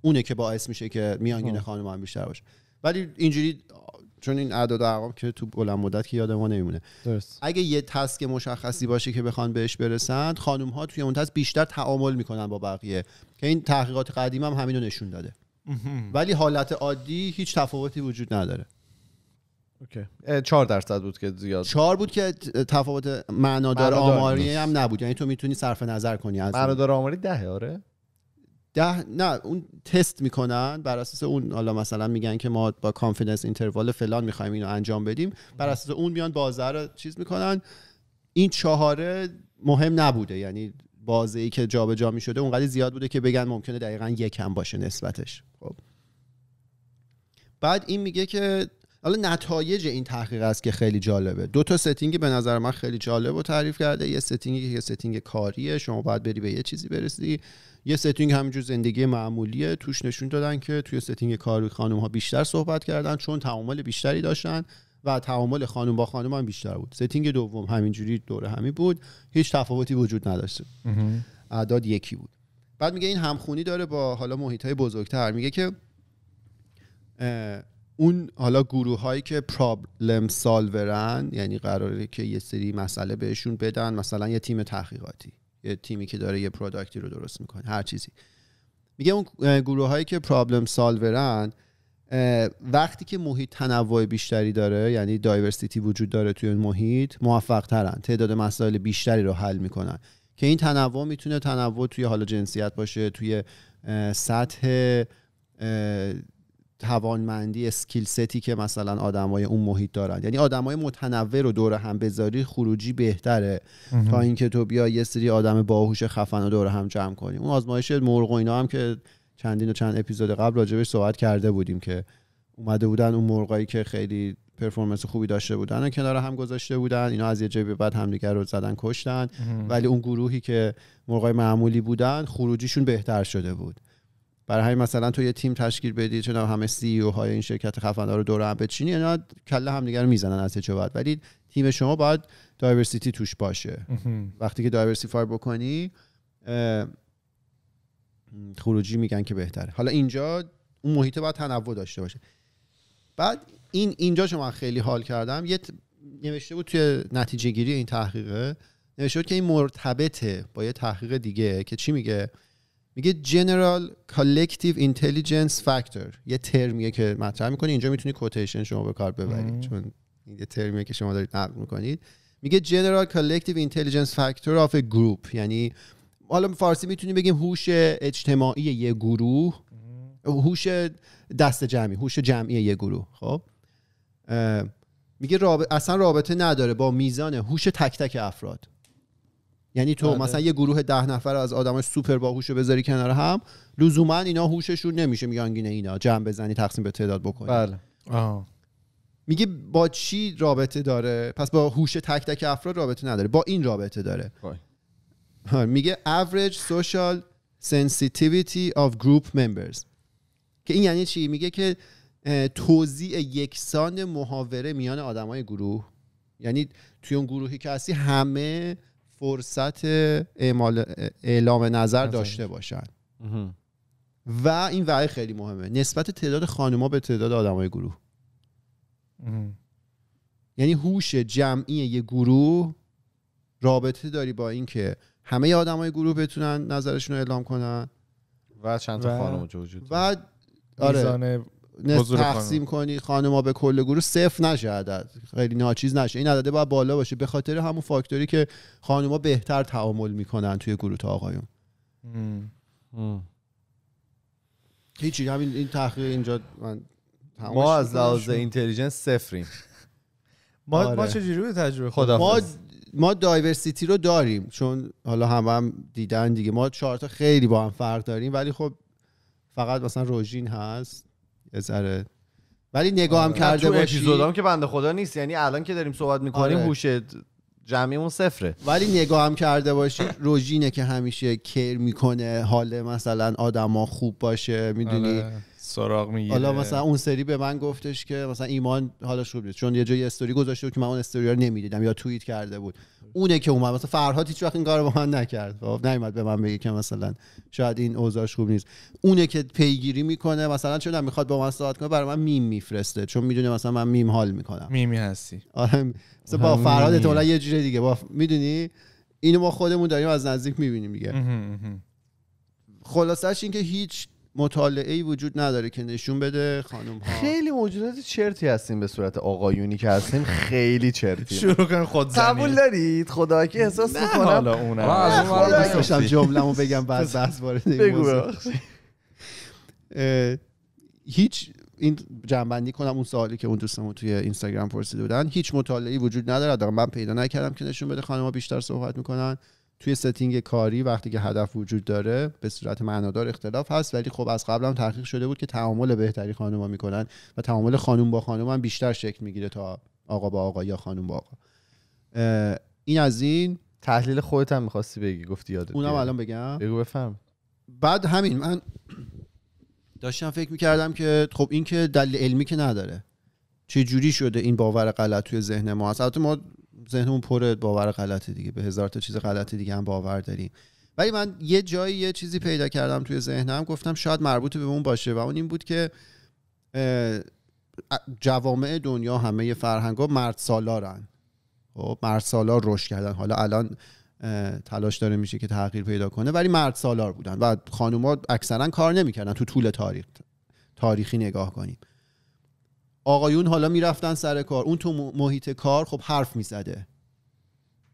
اونه که باعث میشه که میانگین خب. خانم هم بیشتر باشه ولی اینجوری چون این اعداد و ارقام که تو بلند مدت که یاد ما نمیمونه درست. اگه یه تسک مشخصی باشه که بخوان بهش برسند خانم ها توی اون تسک بیشتر تعامل میکنن با بقیه که این تحقیقات قدیم هم همینو نشون داده ولی حالت عادی هیچ تفاوتی وجود نداره اوکی چهار درصد بود که زیاد چهار بود که تفاوت معنادار آماری هم نبود یعنی تو میتونی صرف نظر کنی از معنادار آماری دهه آره ده نه اون تست میکنن بر اساس اون حالا مثلا میگن که ما با کانفیدنس اینتروال فلان میخوایم اینو انجام بدیم بر اساس اون میان بازه رو چیز میکنن این چهاره مهم نبوده یعنی بازه که جابجا جا می اونقدر زیاد بوده که بگن ممکنه دقیقا یکم باشه نسبتش خب بعد این میگه که حالا نتایج این تحقیق است که خیلی جالبه دو تا ستینگی به نظر من خیلی جالب و تعریف کرده یه ستینگی که ستینگ کاریه شما باید بری به یه چیزی برسی یه ستینگ همینجور زندگی معمولیه توش نشون دادن که توی ستینگ کاری خانم ها بیشتر صحبت کردن چون تعامل بیشتری داشتن و تعامل خانم با خانم هم بیشتر بود ستینگ دوم همینجوری دوره همی بود هیچ تفاوتی وجود نداشت اعداد یکی بود بعد میگه این همخونی داره با حالا محیط های بزرگتر میگه که اون حالا گروه هایی که پرابلم سالورن یعنی قراره که یه سری مسئله بهشون بدن مثلا یه تیم تحقیقاتی یه تیمی که داره یه پروداکتی رو درست میکنه هر چیزی میگه اون گروه هایی که پرابلم سالورن وقتی که محیط تنوع بیشتری داره یعنی دایورسیتی وجود داره توی اون محیط موفق ترن تعداد مسائل بیشتری رو حل میکنن که این تنوع میتونه تنوع توی حالا جنسیت باشه توی سطح توانمندی اسکیل ستی که مثلا آدمای اون محیط دارن یعنی آدمای متنوع رو دور هم بذاری خروجی بهتره تا اینکه تو بیا یه سری آدم باهوش خفن رو دور هم جمع کنی اون آزمایش مرغ و اینا هم که چندین و چند اپیزود قبل راجبش صحبت کرده بودیم که اومده بودن اون مرغایی که خیلی پرفورمنس خوبی داشته بودن و کنار هم گذاشته بودن اینا از یه جایی بعد همدیگر رو زدن کشتن ولی اون گروهی که مرغای معمولی بودن خروجیشون بهتر شده بود برای مثلا تو یه تیم تشکیل بدی چون همه سی او e های این شرکت خفنده رو دور هم بچینی اینا کله همدیگه رو میزنن از چه بعد ولی تیم شما باید دایورسیتی توش باشه وقتی که دایورسیفای بکنی خروجی میگن که بهتره حالا اینجا اون محیط باید تنوع داشته باشه بعد این اینجا شما خیلی حال کردم یه نوشته بود توی نتیجه گیری این تحقیقه نوشته بود که این مرتبطه با یه تحقیق دیگه که چی میگه میگه جنرال کالکتیو اینتلیجنس فاکتور یه ترمیه که مطرح میکنی اینجا میتونی کوتیشن شما به کار ببرید چون یه ترمیه که شما دارید نقل میکنید میگه Collective کالکتیو Factor of a گروپ یعنی حالا فارسی میتونیم بگیم هوش اجتماعی یه گروه هوش دست جمعی هوش جمعی یه گروه خب میگه اصلا رابطه نداره با میزان هوش تک تک افراد یعنی تو بله. مثلا یه گروه ده نفر از آدمای سوپر باهوشو بذاری کنار هم لزوما اینا هوششون نمیشه میگن اینا جمع بزنی تقسیم به تعداد بکنی بله میگه با چی رابطه داره پس با هوش تک تک افراد رابطه نداره با این رابطه داره میگه average social sensitivity of group members که این یعنی چی میگه که توزیع یکسان محاوره میان آدمای گروه یعنی توی اون گروهی که هستی همه فرصت اعمال اعلام نظر داشته باشن و این وعی خیلی مهمه نسبت تعداد خانوما به تعداد آدمای گروه یعنی هوش جمعی یه گروه رابطه داری با اینکه همه آدمای گروه بتونن نظرشون رو اعلام کنن و چند تا خانم وجود و آره نصف تقسیم کنی خانما به کل گروه صفر نشه عدد خیلی ناچیز نشه این عدده باید بالا باشه به خاطر همون فاکتوری که خانما بهتر تعامل میکنن توی گروه تا آقایون هیچی همین این تحقیق اینجا من ما از لحاظ اینتلیجنس صفریم ما ما آره. چجوری تجربه ما ما دایورسیتی رو داریم چون حالا هم هم دیدن دیگه ما چهار تا خیلی با هم فرق داریم ولی خب فقط مثلا روژین هست یه ذره ولی نگاه هم آره. کرده باشی هم که بنده خدا نیست یعنی الان که داریم صحبت میکنیم آره. هوش آره. جمعیمون صفره ولی نگاه هم کرده باشی روژینه که همیشه کر میکنه حال مثلا آدما خوب باشه میدونی آره. سراغ میگیره حالا مثلا اون سری به من گفتش که مثلا ایمان حالا خوب نیست چون یه جایی استوری گذاشته بود که من اون استوری رو نمیدیدم یا توییت کرده بود اونه که اومد مثلا فرهاد هیچ وقت این کارو با من نکرد خب، نیومد به من بگه که مثلا شاید این اوضاعش خوب نیست اونه که پیگیری میکنه مثلا چون میخواد با من صحبت کنه برای من میم میفرسته چون میدونه مثلا من میم حال میکنم میمی هستی آره مثلا با آره، فرهاد تو یه جوری دیگه با میدونی اینو ما خودمون داریم از نزدیک میبینیم دیگه خلاصش اینکه هیچ مطالعه ای وجود نداره که نشون بده خانم ها خیلی موجودات چرتی هستیم به صورت آقایونی که هستیم خیلی چرتی شروع کن خود قبول دارید خدا که احساس میکنم حالا اونم از اون بشم جمله‌مو بگم بعد بحث وارد هیچ این جنبندی کنم اون سوالی که اون دوستمون توی اینستاگرام پرسیده بودن هیچ ای وجود نداره من پیدا نکردم که نشون بده ها بیشتر صحبت میکنن توی ستینگ کاری وقتی که هدف وجود داره به صورت معنادار اختلاف هست ولی خب از قبل هم تحقیق شده بود که تعامل بهتری خانوما میکنن و تعامل خانوم با خانوم هم بیشتر شکل میگیره تا آقا با آقا یا خانوم با آقا این از این تحلیل خودت هم میخواستی بگی گفتی یادت اونم الان بگم بگو بفهم بعد همین من داشتم فکر میکردم که خب این که دلیل علمی که نداره چه جوری شده این باور غلط توی ذهن ما هست ما ذهنمون پر باور غلطه دیگه به هزار تا چیز غلط دیگه هم باور داریم ولی من یه جایی یه چیزی پیدا کردم توی ذهنم گفتم شاید مربوط به اون باشه و اون این بود که جوامع دنیا همه ها مرد سالارن خب مرد سالار رشد کردن حالا الان تلاش داره میشه که تغییر پیدا کنه ولی مرد سالار بودن و خانوما اکثرا کار نمیکردن تو طول تاریخ تاریخی نگاه کنیم آقایون حالا میرفتن سر کار اون تو محیط کار خب حرف میزده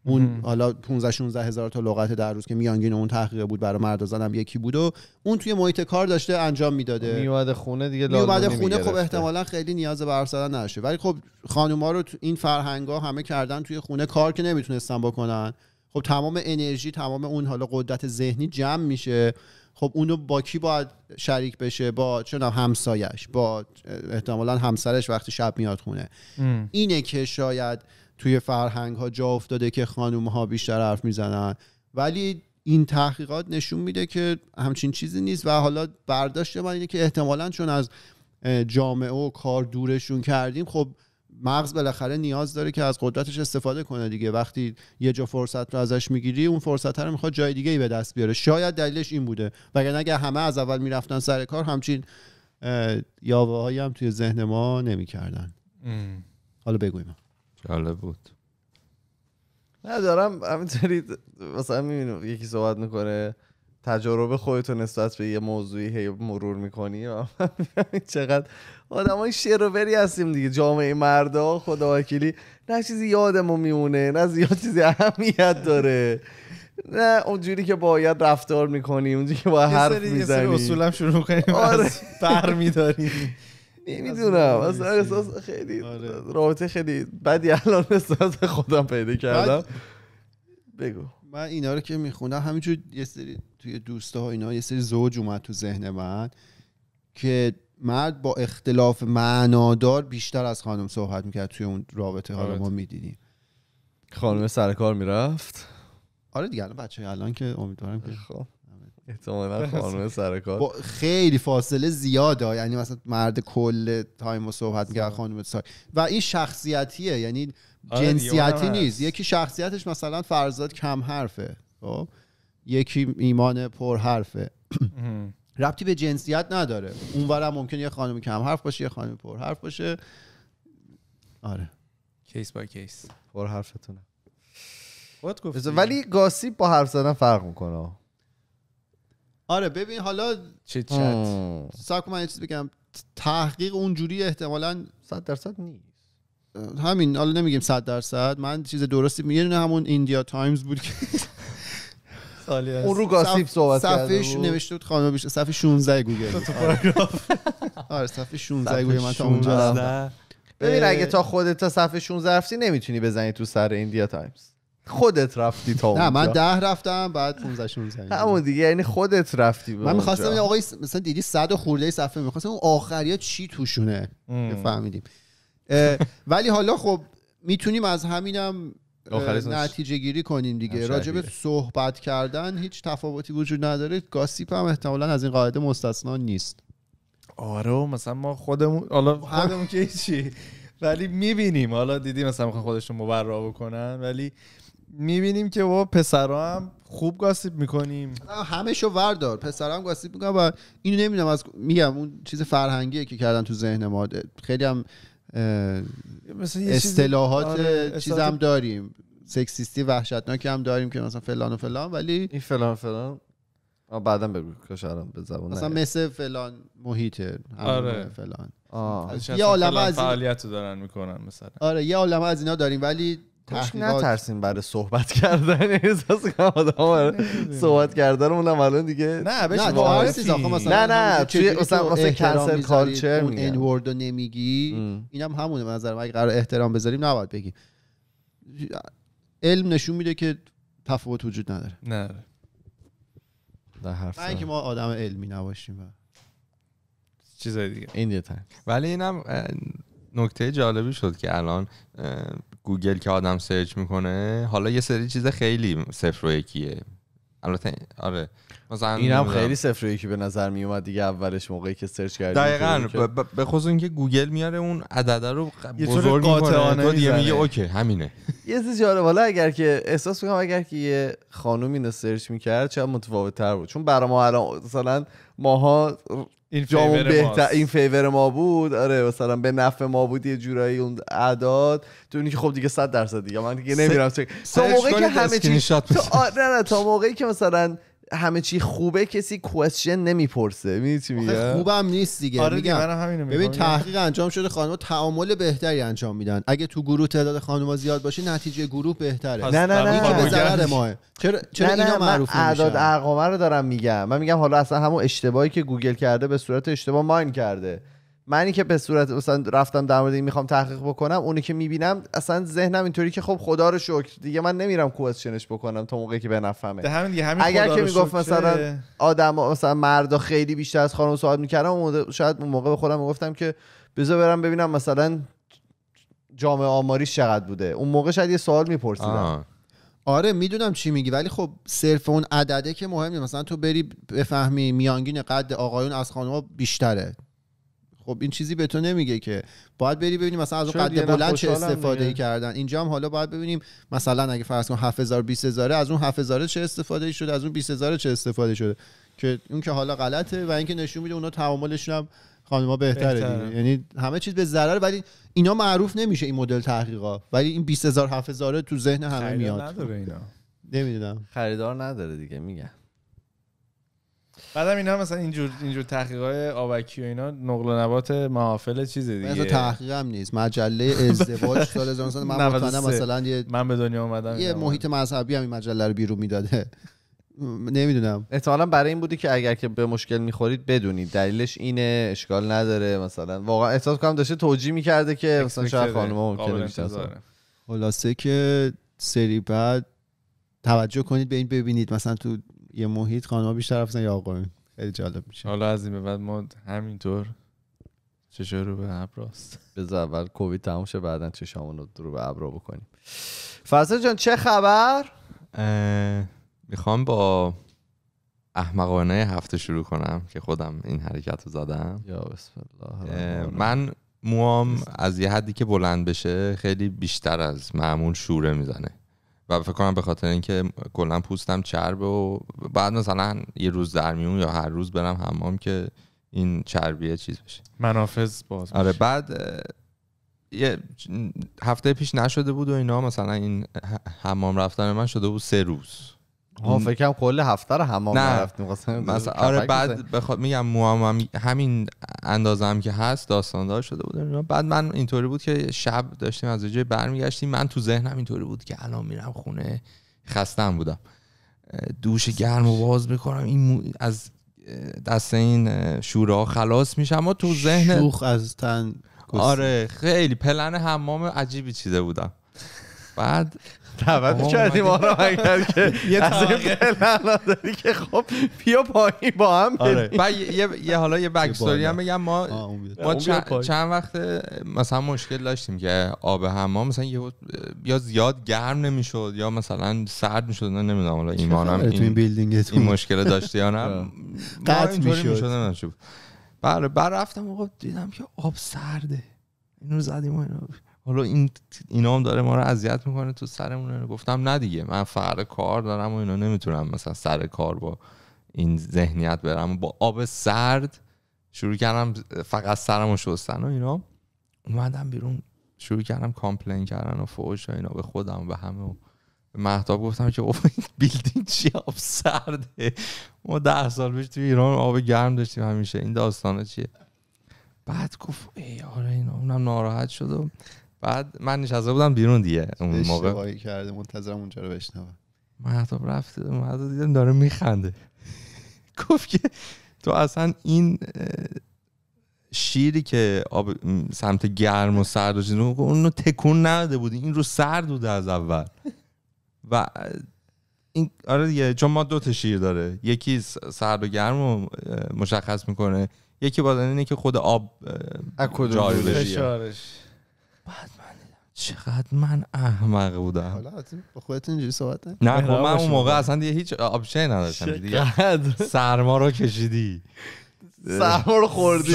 اون حالا 15 16 هزار تا لغت در روز که میانگین اون تحقیق بود برای مرد و یکی بود و اون توی محیط کار داشته انجام میداده خونه دیگه میومد خونه خب احتمالا خیلی نیاز به حرف زدن نشه ولی خب خانوما رو تو این فرهنگا همه کردن توی خونه کار که نمیتونستن بکنن خب تمام انرژی تمام اون حالا قدرت ذهنی جمع میشه خب اونو با کی باید شریک بشه با چون همسایش با احتمالا همسرش وقتی شب میاد خونه اینه که شاید توی فرهنگ ها جا افتاده که خانوم ها بیشتر حرف میزنن ولی این تحقیقات نشون میده که همچین چیزی نیست و حالا برداشت من اینه که احتمالا چون از جامعه و کار دورشون کردیم خب مغز بالاخره نیاز داره که از قدرتش استفاده کنه دیگه وقتی یه جا فرصت رو ازش میگیری اون فرصت رو میخواد جای دیگه ای به دست بیاره شاید دلیلش این بوده وگرنه اگه همه از اول میرفتن سر کار همچین یاوههایی هم توی ذهن ما نمیکردن حالا بگویم جالب بود نه دارم همینطوری مثلا میبینم یکی صحبت میکنه تجارب خودتون نسبت به یه موضوعی هی مرور میکنی و چقدر آدم های بری هستیم دیگه جامعه مردا خدا وکیلی نه چیزی یادمون میمونه نه زیاد چیزی اهمیت داره نه اونجوری که باید رفتار میکنی اونجوری که باید حرف میزنی سری شروع کنیم آره. بر میداریم نمیدونم از احساس خیلی آره. رابطه خیلی بدی الان نسبت خودم پیدا کردم بگو من اینا رو که میخونم همینجور یه سری توی دوسته اینا یه سری زوج اومد تو ذهن من که مرد با اختلاف معنادار بیشتر از خانم صحبت میکرد توی اون رابطه ها رو آره. ما میدیدیم خانم سرکار میرفت آره دیگه الان بچه الان که امیدوارم که خب آره. خانم سر کار خیلی فاصله زیاده یعنی مثلا مرد کل تایم و صحبت میکرد آره. خانم سر و این شخصیتیه یعنی جنسیتی نیست یکی شخصیتش مثلا فرزاد کم حرفه خب یکی ایمان پر حرفه ربطی به جنسیت نداره اونورم ممکن یه خانم کم حرف باشه یه خانم پر حرف باشه آره کیس با کیس پر حرفتونه ولی گاسیب با حرف زدن فرق میکنه آره ببین حالا چت چت سب من یه چیز بگم تحقیق اونجوری احتمالا 100 درصد نیست همین حالا نمیگیم 100 درصد من چیز درستی یه همون ایندیا تایمز بود که خالی هست اون رو گاسیپ صحبت کرده صفحه نوشته بود خانم بیشتر صفحه 16 گوگل آره صفحه 16 گوگل من تا اونجا ببین اگه تا خودت تا صفحه 16 رفتی نمیتونی بزنی تو سر ایندیا تایمز خودت رفتی تا اونجا نه من ده رفتم بعد 15 16 همون دیگه یعنی خودت رفتی من می‌خواستم این آقای مثلا دیدی 100 خورده صفحه می‌خواستم اون آخریا چی توشونه بفهمیدیم ولی حالا خب میتونیم از همینم نتیجه گیری کنیم دیگه راجب صحبت کردن هیچ تفاوتی وجود نداره گاسیپ هم احتمالا از این قاعده مستثنا نیست آره مثلا ما خودمون حالا خودمون که چی ولی میبینیم حالا دیدی مثلا خودشون مبرا بکنن ولی میبینیم که با پسرا هم خوب گاسیب میکنیم همه شو وردار پسرا هم گاسیب میکنن و اینو نمیدونم از میگم اون چیز فرهنگیه که کردن تو ذهن ما خیلی هم اصطلاحات آره، چیز هم داریم سکسیستی وحشتناک هم داریم که مثلا فلان و فلان ولی این فلان فلان بعدا بگو کاش مثلا مثل فلان محیط آره. فلان آه. یه عالمه از این... دارن میکنن مثلا آره یه عالمه از اینا داریم ولی تحقیقات نترسیم برای صحبت کردن احساس کنم آدم صحبت کردن هم الان دیگه نه بهش نه نه توی اصلا واسه کنسل کالچر اون این وردو نمیگی اینم همونه به نظر من اگه قرار احترام بذاریم نباید بگیم علم نشون میده که تفاوت وجود نداره نه در حرف نه اینکه ما آدم علمی نباشیم و چیزای دیگه این دیگه ولی اینم نکته جالبی شد که الان گوگل که آدم سرچ میکنه حالا یه سری چیز خیلی صفر و یکیه البته آره مثلا این هم خیلی صفر و یکی به نظر می دیگه اولش موقعی که سرچ کردی دقیقاً به خصوص اینکه گوگل میاره اون عدد رو بزرگ میکنه تو دیگه میگه اوکی همینه یه چیزی جالب آره، حالا اگر که احساس میکنم اگر که یه خانومی اینو سرچ میکرد چه متفاوت تر بود چون برای ما الان مثلا ماها این جامون بهتر این فیور ما بود آره مثلا به نفع ما بود یه جورایی اون اعداد تو که خب دیگه 100 درصد دیگه من دیگه نمیرم س... تا موقعی که همه چی تا آره، نه تا موقعی که مثلا همه چی خوبه کسی کوشن نمیپرسه میدونی چی خوبم نیست دیگه آره میگم ببین آره. تحقیق انجام شده خانم‌ها تعامل بهتری انجام میدن اگه تو گروه تعداد خانم‌ها زیاد باشه نتیجه گروه بهتره نه نه نه ما چرا چرا معروف اعداد ارقام رو دارم میگم من میگم حالا اصلا همون اشتباهی که گوگل کرده به صورت اشتباه ماین کرده منی که به صورت مثلا رفتم در مورد این میخوام تحقیق بکنم اونی که میبینم اصلا ذهنم اینطوری که خب خدا رو شکر دیگه من نمیرم کوشنش بکنم تا موقعی که بنفهمه همین اگر که میگفت مثلا آدم مثلا مردا خیلی بیشتر از خانم صحبت میکردم شاید اون موقع به خودم میگفتم که بذار برم ببینم مثلا جامعه آماری چقدر بوده اون موقع شاید یه سوال میپرسیدم آره میدونم چی میگی ولی خب صرف اون عدده که مهمه مثلا تو بری بفهمی میانگین قد آقایون از ها بیشتره خب این چیزی به تو نمیگه که باید بری ببینیم مثلا از اون قد بلند چه استفاده ای کردن اینجا هم حالا باید ببینیم مثلا اگه فرض کن 7000 20000 از اون 7000 چه استفاده شده از اون 20000 چه استفاده شده که اون که حالا غلطه و اینکه نشون میده اونا تعاملشون هم ما بهتره, بهتره. یعنی همه چیز به ضرر ولی اینا معروف نمیشه این مدل تحقیقا ولی این 20000 7000 تو ذهن همه میاد نداره اینا نمیدونم خریدار نداره دیگه میگم بعدم اینا مثلا اینجور اینجور تحقیقات آبکی و اینا نقل و نبات محافل چیز دیگه مثلا تحقیق هم نیست مجله ازدواج سال 1993 من مثلا من به دنیا اومدم یه محیط مذهبی هم این مجله رو بیرون میداده نمیدونم احتمالا برای این بودی که اگر که به مشکل میخورید بدونید دلیلش اینه اشکال نداره مثلا واقعا احساس کنم داشته توجیه میکرده که مثلا شاید خانم ممکنه خلاصه که سری بعد توجه کنید به این ببینید مثلا تو یه محیط خانم بیشتر رفتن یا آقایون خیلی جالب میشه حالا از این به بعد ما همینطور چشم رو به ابر راست بذار اول کووید تموم شه بعدا چشامون رو رو به ابر بکنیم فرزاد جان چه خبر میخوام با احمقانه هفته شروع کنم که خودم این حرکت رو زدم یا بسم الله من موام از یه حدی که بلند بشه خیلی بیشتر از معمول شوره میزنه و فکر کنم به خاطر اینکه کلا پوستم چربه و بعد مثلا یه روز در میون یا هر روز برم حمام که این چربیه چیز بشه منافذ باز آره بعد یه هفته پیش نشده بود و اینا مثلا این حمام رفتن من شده بود سه روز ها فکرم کل هفته رو حمام آره بعد بخواد میگم موامم همین اندازم که هست داستاندار شده بود بعد من اینطوری بود که شب داشتیم از جای برمیگشتیم من تو ذهنم اینطوری بود که الان میرم خونه خستم بودم دوش گرم و باز میکنم این از دست این شورا خلاص میشم اما تو ذهن شوخ از تن آره خیلی پلن حمام عجیبی چیده بودم بعد دعوت کردی ما رو اگر که از این فعلا داری که خب بیا پایین با هم و آره. یه حالا یه بکستوری هم بگم ما ما چند وقت مثلا مشکل داشتیم که آب هم ما مثلا یه یا زیاد گرم نمیشد یا مثلا سرد میشد نه نمیدونم حالا ایمانم این این مشکل داشتی یا نه قطع میشد بله بر رفتم آقا دیدم که آب سرده اینو زدیم و اینو حالا این اینا هم داره ما رو اذیت میکنه تو سرمون یعنی گفتم نه دیگه من فقر کار دارم و اینا نمیتونم مثلا سر کار با این ذهنیت برم با آب سرد شروع کردم فقط سرمو شوستن شستن و اینا اومدم بیرون شروع کردم کامپلین کردن و فوش و اینا به خودم و به همه و مهتاب گفتم که اوه بیلدینگ چی آب سرده ما ده سال پیش تو ایران آب گرم داشتیم همیشه این داستانه چیه بعد گفت ای آره اینا اونم ناراحت شد بعد من نشسته بودم بیرون دیگه اون موقع کرده منتظرم اونجا رو بشنوم مهتاب رفت مهتاب دیدم داره میخنده گفت که تو اصلا این شیری که آب سمت گرم و سرد و اون تکون نداده بودی این رو سرد بوده از اول و این آره دیگه چون ما دو تا شیر داره یکی سرد و گرم رو مشخص میکنه یکی باز اینه که خود آب جاری بشه بعد من چقدر من احمق بودم حالا با خودت اینجوری صحبت نه خب من اون موقع اصلا دیگه هیچ آپشن نداشتم دیگه سرما رو کشیدی سرما رو خوردی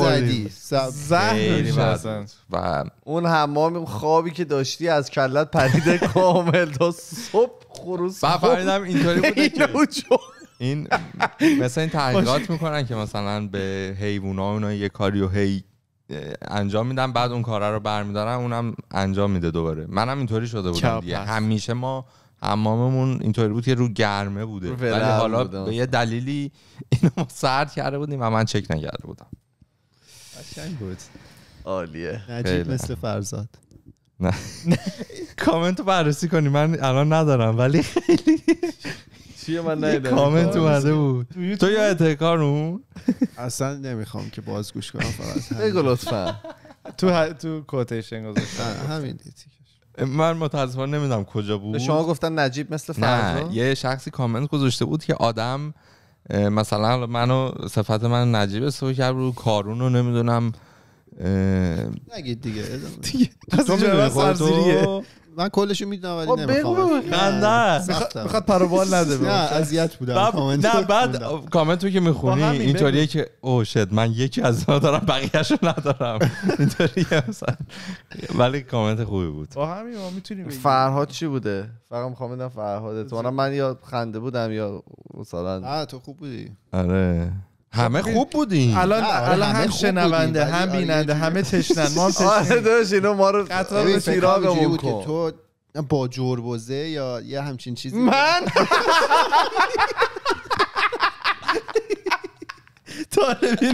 زدی زهر و اون حمام خوابی که داشتی از کلت پریده کامل تا صبح خروس بعد این اینطوری بوده که این مثلا این تحقیقات میکنن که مثلا به ها اونا یه کاریو هی انجام میدم بعد اون کاره رو برمیدارم اونم انجام میده دوباره منم اینطوری شده بودم دیگه همیشه ما هماممون اینطوری بود که رو گرمه بوده ولی حالا به یه دلیلی اینو ما سرد کرده بودیم و من چک نکرده بودم بود عالیه نجیب مثل فرزاد نه کامنت بررسی کنی من الان ندارم ولی خیلی چیه من کامنت اومده بود تو یا اتکار اصلا نمیخوام که باز گوش کنم فقط بگو لطفا تو تو کوتیشن گذاشتن همین من متاسفانه نمیدونم کجا بود شما گفتن نجیب مثل نه یه شخصی کامنت گذاشته بود که آدم مثلا منو صفت من نجیب سو کرد رو کارون رو نمیدونم نگید دیگه دیگه من کلشو میدونم ولی خب، نمیخوام نه میخواد پروبال نده نه اذیت بودم نه بعد کامنت که میخونی اینطوریه که او شد من یکی از اینا دارم بقیه‌شو ندارم اینطوریه مثلا ولی کامنت خوبی بود با همین ما میتونیم فرهاد چی بوده فقط میخوام بدم فرهاد تو من یا خنده بودم یا مثلا نه تو خوب بودی آره همه خب، خوب بودیم الان الان هم شنونده هم آره، بیننده همه تشنن ما هم آره داش اینو ما رو قطار بود که تو با جربوزه یا یه همچین چیزی من طالبی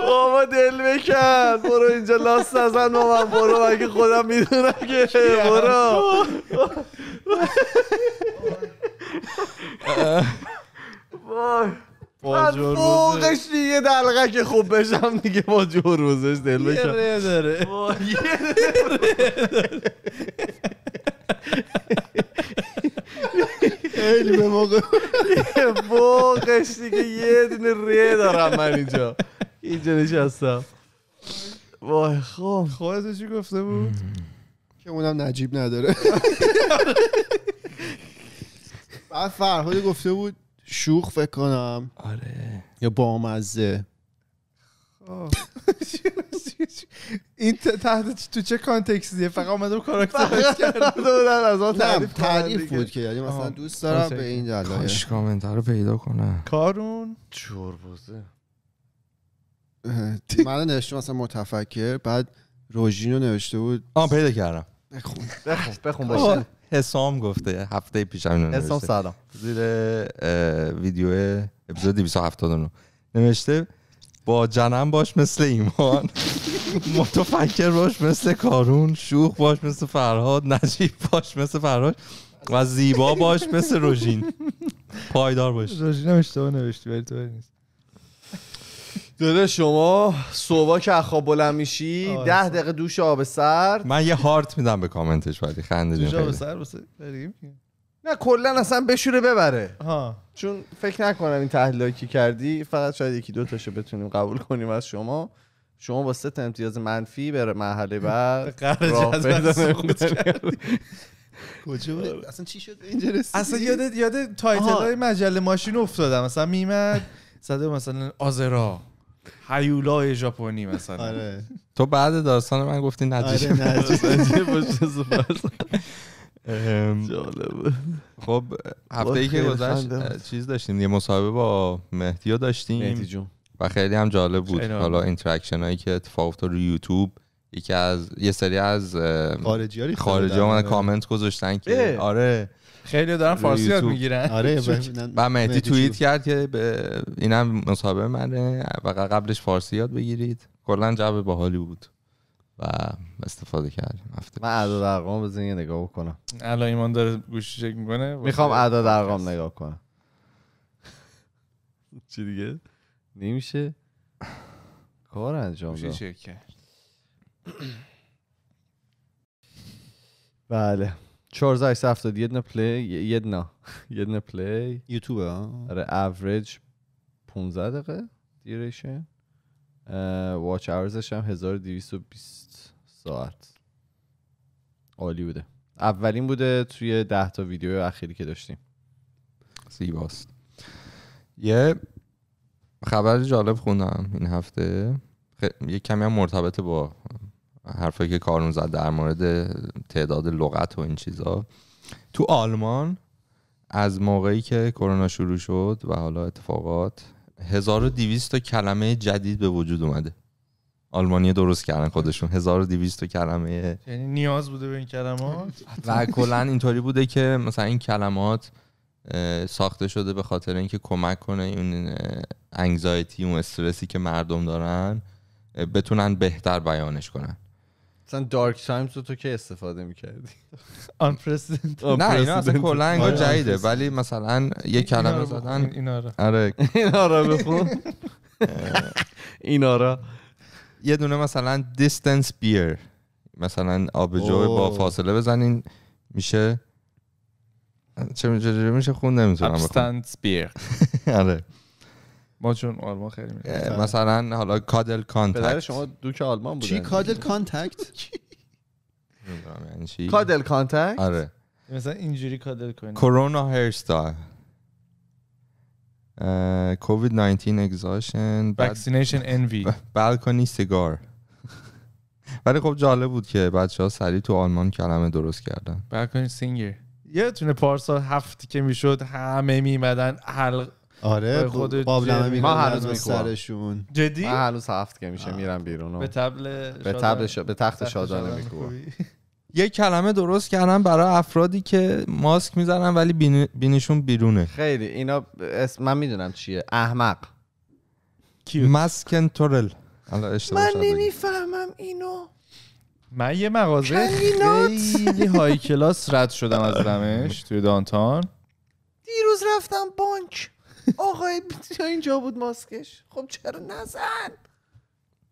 بابا دل بکن برو اینجا لاست نزن بابا برو اگه خودم میدونم که برو وای با فوقش یه دلغک خوب بشم دیگه با روزش دل بشم یه ره داره خیلی به دیگه یه دونه ره دارم من اینجا اینجا نشستم وای خب چی گفته بود؟ که اونم نجیب نداره بعد فرهاد گفته بود شوخ فکر کنم آره یا بامزه این تحت تو چه کانتکسیه فقط اومدم رو کردم از اون تعریف بود که یعنی مثلا دوست دارم به این دلایل کاش کامنت رو پیدا کنم کارون چوربوزه من نوشته مثلا متفکر بعد روژین رو نوشته بود آه پیدا کردم بخون بخون بخون باشه حسام گفته هفته پیش همین حسام سلام زیر ویدیو اپیزود 279 نوشته با جنم باش مثل ایمان متفکر باش مثل کارون شوخ باش مثل فرهاد نجیب باش مثل فرهاد و زیبا باش مثل روژین پایدار باش روژین هم اشتباه نوشتی ولی تو نیست داده شما صبح که خواب بلند میشی ده دقیقه دوش آب سر من یه هارت میدم به کامنتش ولی خنده دوش آب سرد نه کلا اصلا بشوره ببره چون فکر نکنم این تحلیلی که کردی فقط شاید یکی دو تاشو بتونیم قبول کنیم از شما شما با سه امتیاز منفی بر مرحله بعد کجا اصلا چی شد اینجا اصلا یاد یاد تایتل های مجله ماشین افتادم مثلا میمد زده مثلا آزرا هیولای ژاپنی مثلا آره. تو بعد داستان من گفتی نتیجه آره، جالبه خب هفته ای که گذشت چیز داشتیم یه مصاحبه با مهدی داشتیم و خیلی هم جالب بود حالا اینتراکشن هایی که اتفاق افتاد رو یوتیوب یکی از یه سری از خارجی خارجی من کامنت گذاشتن که آره خیلی دارن فارسی یاد میگیرن آره و مهدی توییت کرد که اینم مصاحبه منه و قبلش فارسی یاد بگیرید کلا جواب باحالی بود و استفاده کردیم هفته من اعداد ارقام بزنین نگاه بکنم الان ایمان داره گوشی چک میکنه میخوام اعداد ارقام نگاه کنم چی دیگه نمیشه کار انجام داد بله 1470 یه دونه پلی یه دونه یه دونه پلی یوتیوب آره اوریج 15 دقیقه دیریشن واچ اورزش هم 1220 ساعت عالی بوده اولین بوده توی 10 تا ویدیو اخیری که داشتیم زیباست یه خبر جالب خوندم این هفته یه کمی هم مرتبط با حرفایی که کارون زد در مورد تعداد لغت و این چیزا تو آلمان از موقعی که کرونا شروع شد و حالا اتفاقات 1200 تا کلمه جدید به وجود اومده آلمانی درست کردن خودشون 1200 کلمه یعنی نیاز بوده به این کلمات و کلا اینطوری بوده که مثلا این کلمات ساخته شده به خاطر اینکه کمک کنه این انگزایتی اون استرسی که مردم دارن بتونن بهتر بیانش کنن مثلا دارک تایمز رو تو که استفاده میکردی آن نه اینا اصلا کلا انگار آره. ولی مثلا یه کلمه زدن اینا رو آره اینا رو بخون اینا رو یه دونه مثلا دیستنس بیر مثلا آبجو با فاصله بزنین میشه چه میشه خون نمیتونم ابستنس بیر آره ما چون آلمان خیلی میگه آره. مثلا حالا کادل کانتکت پدر شما دوک آلمان بودن چی یعنی کادل کانتکت یعنی کادل کانتکت آره مثلا اینجوری کادل کنید کرونا هیر کووید 19 اگزاشن وکسینیشن انوی بالکنی سیگار ولی خب جالب بود که بچه ها سریع تو آلمان کلمه درست کردن بالکنی سینگر یه تونه پارسال هفتی که میشد همه میمدن حلق آره, آره، خود میگم ما سرشون جدی من هنوز هفت که میشه میرم بیرون به تبل به تبل به تخت شادانه میکوبم یه کلمه درست کردم برای افرادی که ماسک میزنن ولی بینیشون بیرونه خیلی اینا اسم من میدونم چیه احمق ماسک تورل من نمیفهمم اینو من یه مغازه خیلی های کلاس رد شدم از دمش توی دانتان دیروز رفتم بانک آقای اینجا بود ماسکش خب چرا نزن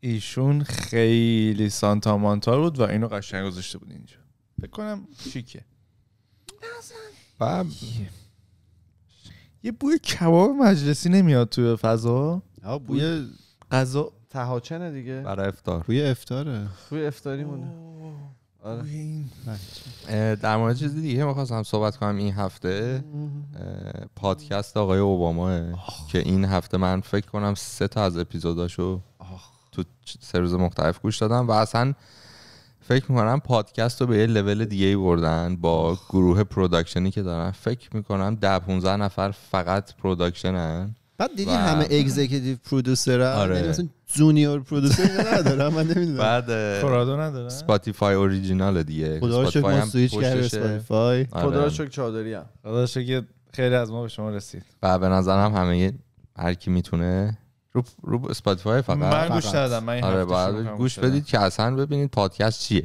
ایشون خیلی سانتا مانتا بود و اینو قشنگ گذاشته بود اینجا فکر کنم شیکه نزن یه بوی کباب مجلسی نمیاد توی فضا بوی غذا تهاچنه دیگه برای افتار روی افتاره روی افتاری مونه آره. در مورد چیز دیگه میخواستم صحبت کنم این هفته پادکست آقای اوباما که این هفته من فکر کنم سه تا از اپیزوداشو تو سه روز مختلف گوش دادم و اصلا فکر میکنم پادکست رو به یه لول دیگه بردن با گروه پروداکشنی که دارن فکر میکنم ده 15 نفر فقط هن بعد دیدی و... همه اگزیکیتیو پرودوسر آره. یعنی مثلا جونیور پرودوسر نداره من نمیدونم بعد فرادو نداره اسپاتیفای اوریجینال دیگه خدا رو شکر ما سویچ کرده اسپاتیفای خدا رو شکر چادری ام خدا رو شکر خیلی از ما به شما رسید و به نظرم همه هر کی میتونه رو رو اسپاتیفای فقط من گوش دادم من این آره گوش بدید که اصلا ببینید پادکست چیه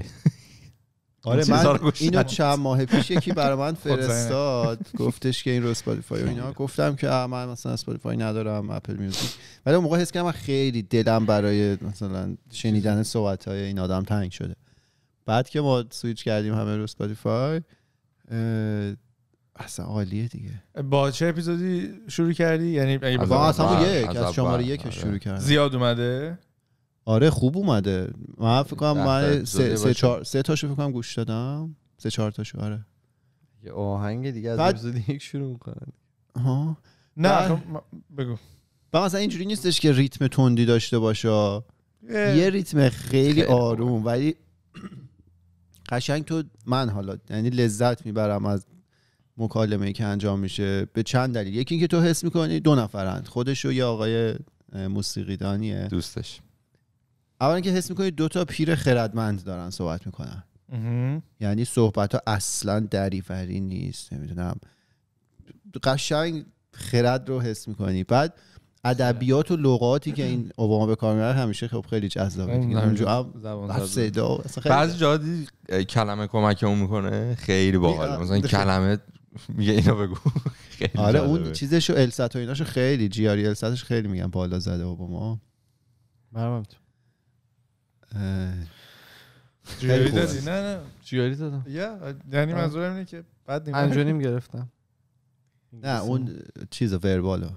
آره من اینو چند ماه پیش یکی برا من خب، فرستاد گفتش که این رو اسپاتیفای و اینا گفتم که من مثلا اسپاتیفای ندارم اپل میوزیک ولی اون موقع حس کردم خیلی دلم برای مثلا شنیدن صحبت های این آدم تنگ شده بعد که ما سویچ کردیم همه رو اسپاتیفای اصلا عالیه دیگه با چه اپیزودی شروع کردی یعنی با اصلا یک از شماره یک آره. شروع کرد زیاد اومده آره خوب اومده من فکر کنم من سه, تاشو فکر کنم گوش دادم سه چهار تاشو آره یه آهنگ دیگه از یک شروع میکنن نه خب، بگو بعد اینجوری نیستش که ریتم تندی داشته باشه یه ریتم خیلی آروم ولی قشنگ تو من حالا یعنی لذت میبرم از مکالمه که انجام میشه به چند دلیل یکی اینکه تو حس میکنی دو نفرند خودش و یه آقای موسیقیدانیه دوستش اول که حس دو دوتا پیر خردمند دارن صحبت میکنن یعنی صحبت ها اصلا دریفری نیست نمیدونم قشنگ خرد رو حس میکنی بعد ادبیات و لغاتی که این اوباما به کار میبره همیشه خب خیلی جذابه اونجا بعضی جا کلمه کمک اون میکنه خیلی باحال مثلا کلمه میگه اینو بگو آره اون چیزش و الست و ایناشو خیلی جیاری الستش خیلی میگن بالا زده اوباما مرمم تو جیاری دادی نه نه جیاری دادم یعنی منظورم اینه که بعد پنجانیم گرفتم نه اون چیز وربالو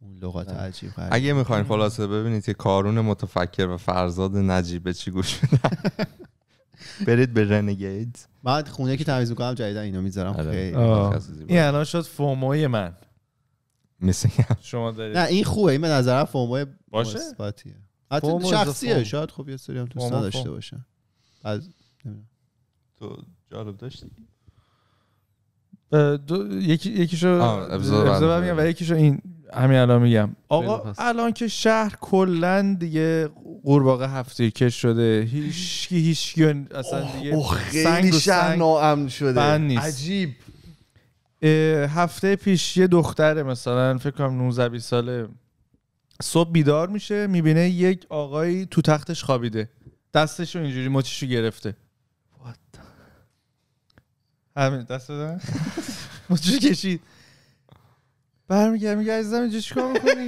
اون لغات عجیب اگه میخواین خلاصه ببینید که کارون متفکر و فرزاد به چی گوش بدن برید به رنگید بعد خونه که تمیز میکنم جدیدا اینو میذارم آره. خیلی این الان شد فوموی من مثل شما دارید نه این خوبه این به نظرم فوموی باشه حتی شخصیه شاید خب یه سری هم دوست داشته باشن از تو جالب داشتی دو... یکی یکیشو ابزار میگم و یکیشو این همین الان میگم آقا الان که شهر کلا دیگه قورباغه هفته کش شده هیچ کی هیچ اصلا دیگه خیلی سنگ شهر ناامن شده عجیب هفته پیش یه دختره مثلا فکر کنم 19 20 ساله صبح بیدار میشه میبینه یک آقایی تو تختش خوابیده دستشو اینجوری مچشو گرفته همین دست دادن مچش کشید برمیگرد میگه عزیزم اینجا چیکار میکنی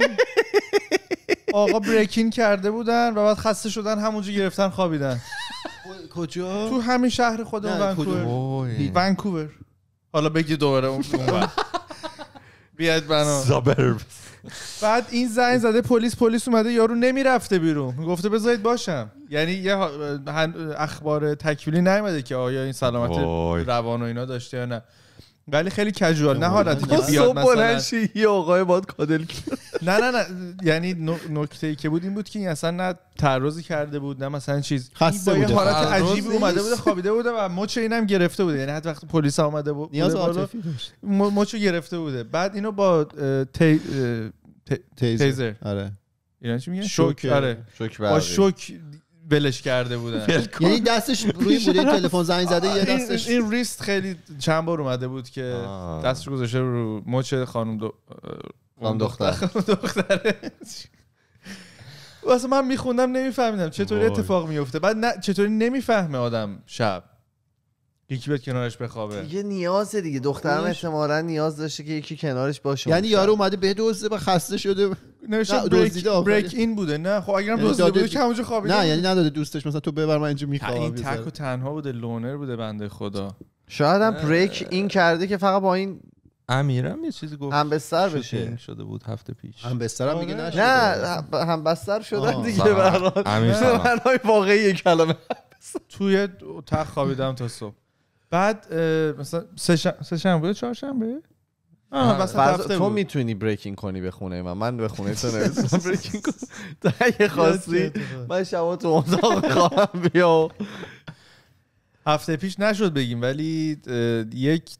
آقا بریکین کرده بودن و بعد خسته شدن همونجا گرفتن خوابیدن کجا تو همین شهر خودمون ونکوور ونکوور حالا بگی دوباره اون بیاد بنا بعد این زنگ زده پلیس پلیس اومده یارو نمیرفته بیرون گفته بذارید باشم یعنی یه اخبار تکمیلی نیومده که آیا این سلامت روان و اینا داشته یا نه ولی خیلی کجوال نه حالتی که بیاد مثلا یه آقای باد کادل نه نه نه یعنی نکته ای که بود این بود که این اصلا نه تعرضی کرده بود نه مثلا چیز خسته بود حالت عجیبی اومده بود خوابیده بوده و مچ اینم گرفته بوده یعنی حتی وقتی پلیس اومده بود نیاز مچو گرفته بوده بعد اینو با تیزر آره اینا چی شوک آره شوک بلش کرده بودن یعنی دستش روی بوده تلفن زنگ زده یه دستش این ریست خیلی چند بار اومده بود که دستش گذاشته رو مچ خانم خانم دختر دختره واسه من میخوندم نمیفهمیدم چطوری اتفاق میفته بعد چطوری نمیفهمه آدم شب یکی بیاد کنارش بخوابه دیگه نیازه دیگه دخترم احتمالا نیاز داشته که یکی کنارش باشه یعنی یارو اومده به دوزه و خسته شده نوشته بریک, بریک این بوده نه خب اگرم یعنی دوزیده بوده که همونجا خوابیده نه یعنی نداده دوستش مثلا تو ببر من اینجا میخوابم این تک و تنها بوده لونر بوده بنده خدا شاید هم بریک این کرده که فقط با این امیرم یه چیزی گفت هم بستر بشه شده بود هفته پیش هم بستر هم میگه نه هم بستر شدن دیگه برات امیر واقعی کلمه توی تخت خوابیدم تا صبح بعد مثلا سه, سه شنبه چهار شنبه تو میتونی بریکینگ کنی به خونه من من به خونه تو نمیتونم بریکینگ تو اگه خواستی من شما تو اتاق خواهم بیا هفته پیش نشد بگیم ولی یک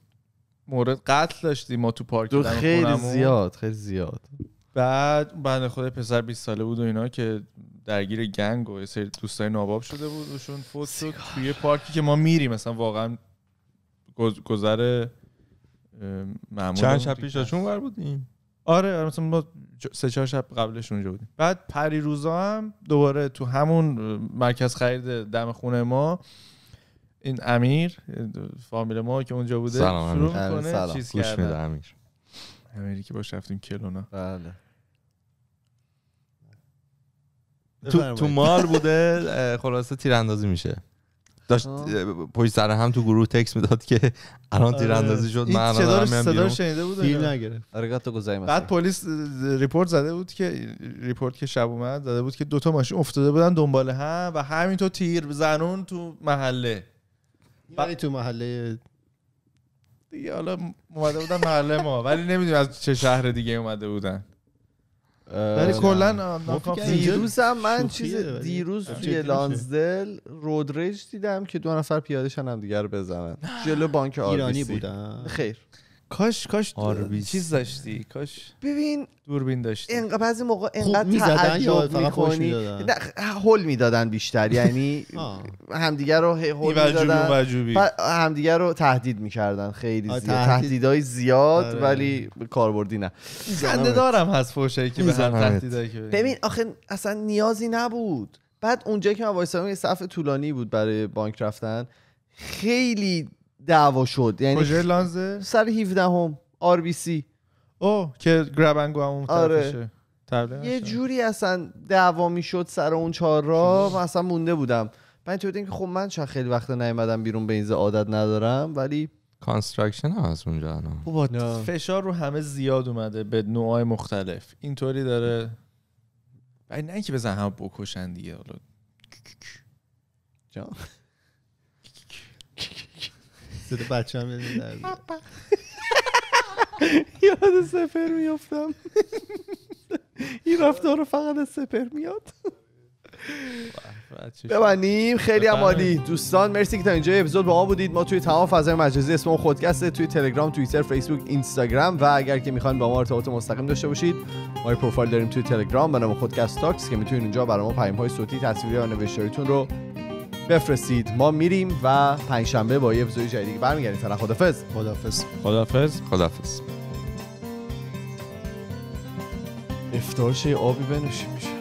مورد قتل داشتیم ما تو پارک تو خیلی زیاد خیلی زیاد بعد بنده خود پسر 20 ساله بود و اینا که درگیر گنگ و یه سری دوستای ناباب شده بود و فوت شد توی پارکی که ما میریم مثلا واقعا گذر چند شب پیش داشتون بودیم آره،, آره مثلا ما سه چهار شب قبلش اونجا بودیم بعد پری روزا هم دوباره تو همون مرکز خرید دم خونه ما این امیر فامیل ما که اونجا بوده سلام شروع آره، کنه سلام. چیز کرده امیر امیری که باش رفتیم کلونا بله تو, تو مال بوده خلاصه تیراندازی میشه داشت پلیس سر هم تو گروه تکس میداد که الان آره. تیراندازی شد من الان بیرون شنیده بود نگرفت آره، بعد پلیس ریپورت زده بود که ریپورت که شب اومد زده بود که دوتا ماشین افتاده بودن دنبال هم و همینطور تیر زنون تو محله ولی یعنی تو محله دیگه حالا اومده بودن محله ما ولی نمیدونیم از چه شهر دیگه اومده بودن ولی کلا خب، دیروز هم من چیز دیروز توی لانزدل رودریج دیدم که دو نفر پیاده شدن هم دیگر بزنن جلو بانک ایرانی بودن خیر کاش کاش دوربین آره، چیز داشتی کاش ببین دوربین داشتی اینقدر بعضی موقع اینقدر تعجب میکنی هول میدادن بیشتر یعنی همدیگه رو هول میدادن همدیگه رو تهدید میکردن خیلی زیاد تهدیدهای زیاد آره. ولی کاربردی نه خنده دارم هست فوشایی که به هم تهدیدایی که ببین آخه اصلا نیازی نبود بعد اونجا که من وایسادم یه صف طولانی بود برای بانک رفتن خیلی دعوا شد یعنی کجای لانزه سر 17 هم آر بی سی او که گرابنگو هم آره. یه جوری اصلا دعوا شد سر اون چهار را و اصلا مونده بودم من تو که خب من چه خیلی وقت نیومدم بیرون به این عادت ندارم ولی کانستراکشن از اونجا فشار رو همه زیاد اومده به نوعای مختلف اینطوری داره نه اینکه بزن هم بکشن دیگه حالا صدا بچه هم یاد سپر میفتم این رفتار رو فقط سپر میاد ببنیم خیلی عمالی دوستان مرسی که تا اینجا اپیزود با ما بودید ما توی تمام فضای مجازی اسم ما خودکسته توی تلگرام توییتر فیسبوک اینستاگرام و اگر که میخوان با ما ارتباط مستقیم داشته باشید ما یه پروفایل داریم توی تلگرام به نام خودکست تاکس که میتونید اونجا برای ما پیام های صوتی تصویری و نوشتاریتون رو بفرستید ما میریم و پنجشنبه با یه اپیزود جدید برمیگردیم فعلا خدافظ خدافظ خدافظ خدافظ افتار آبی میشه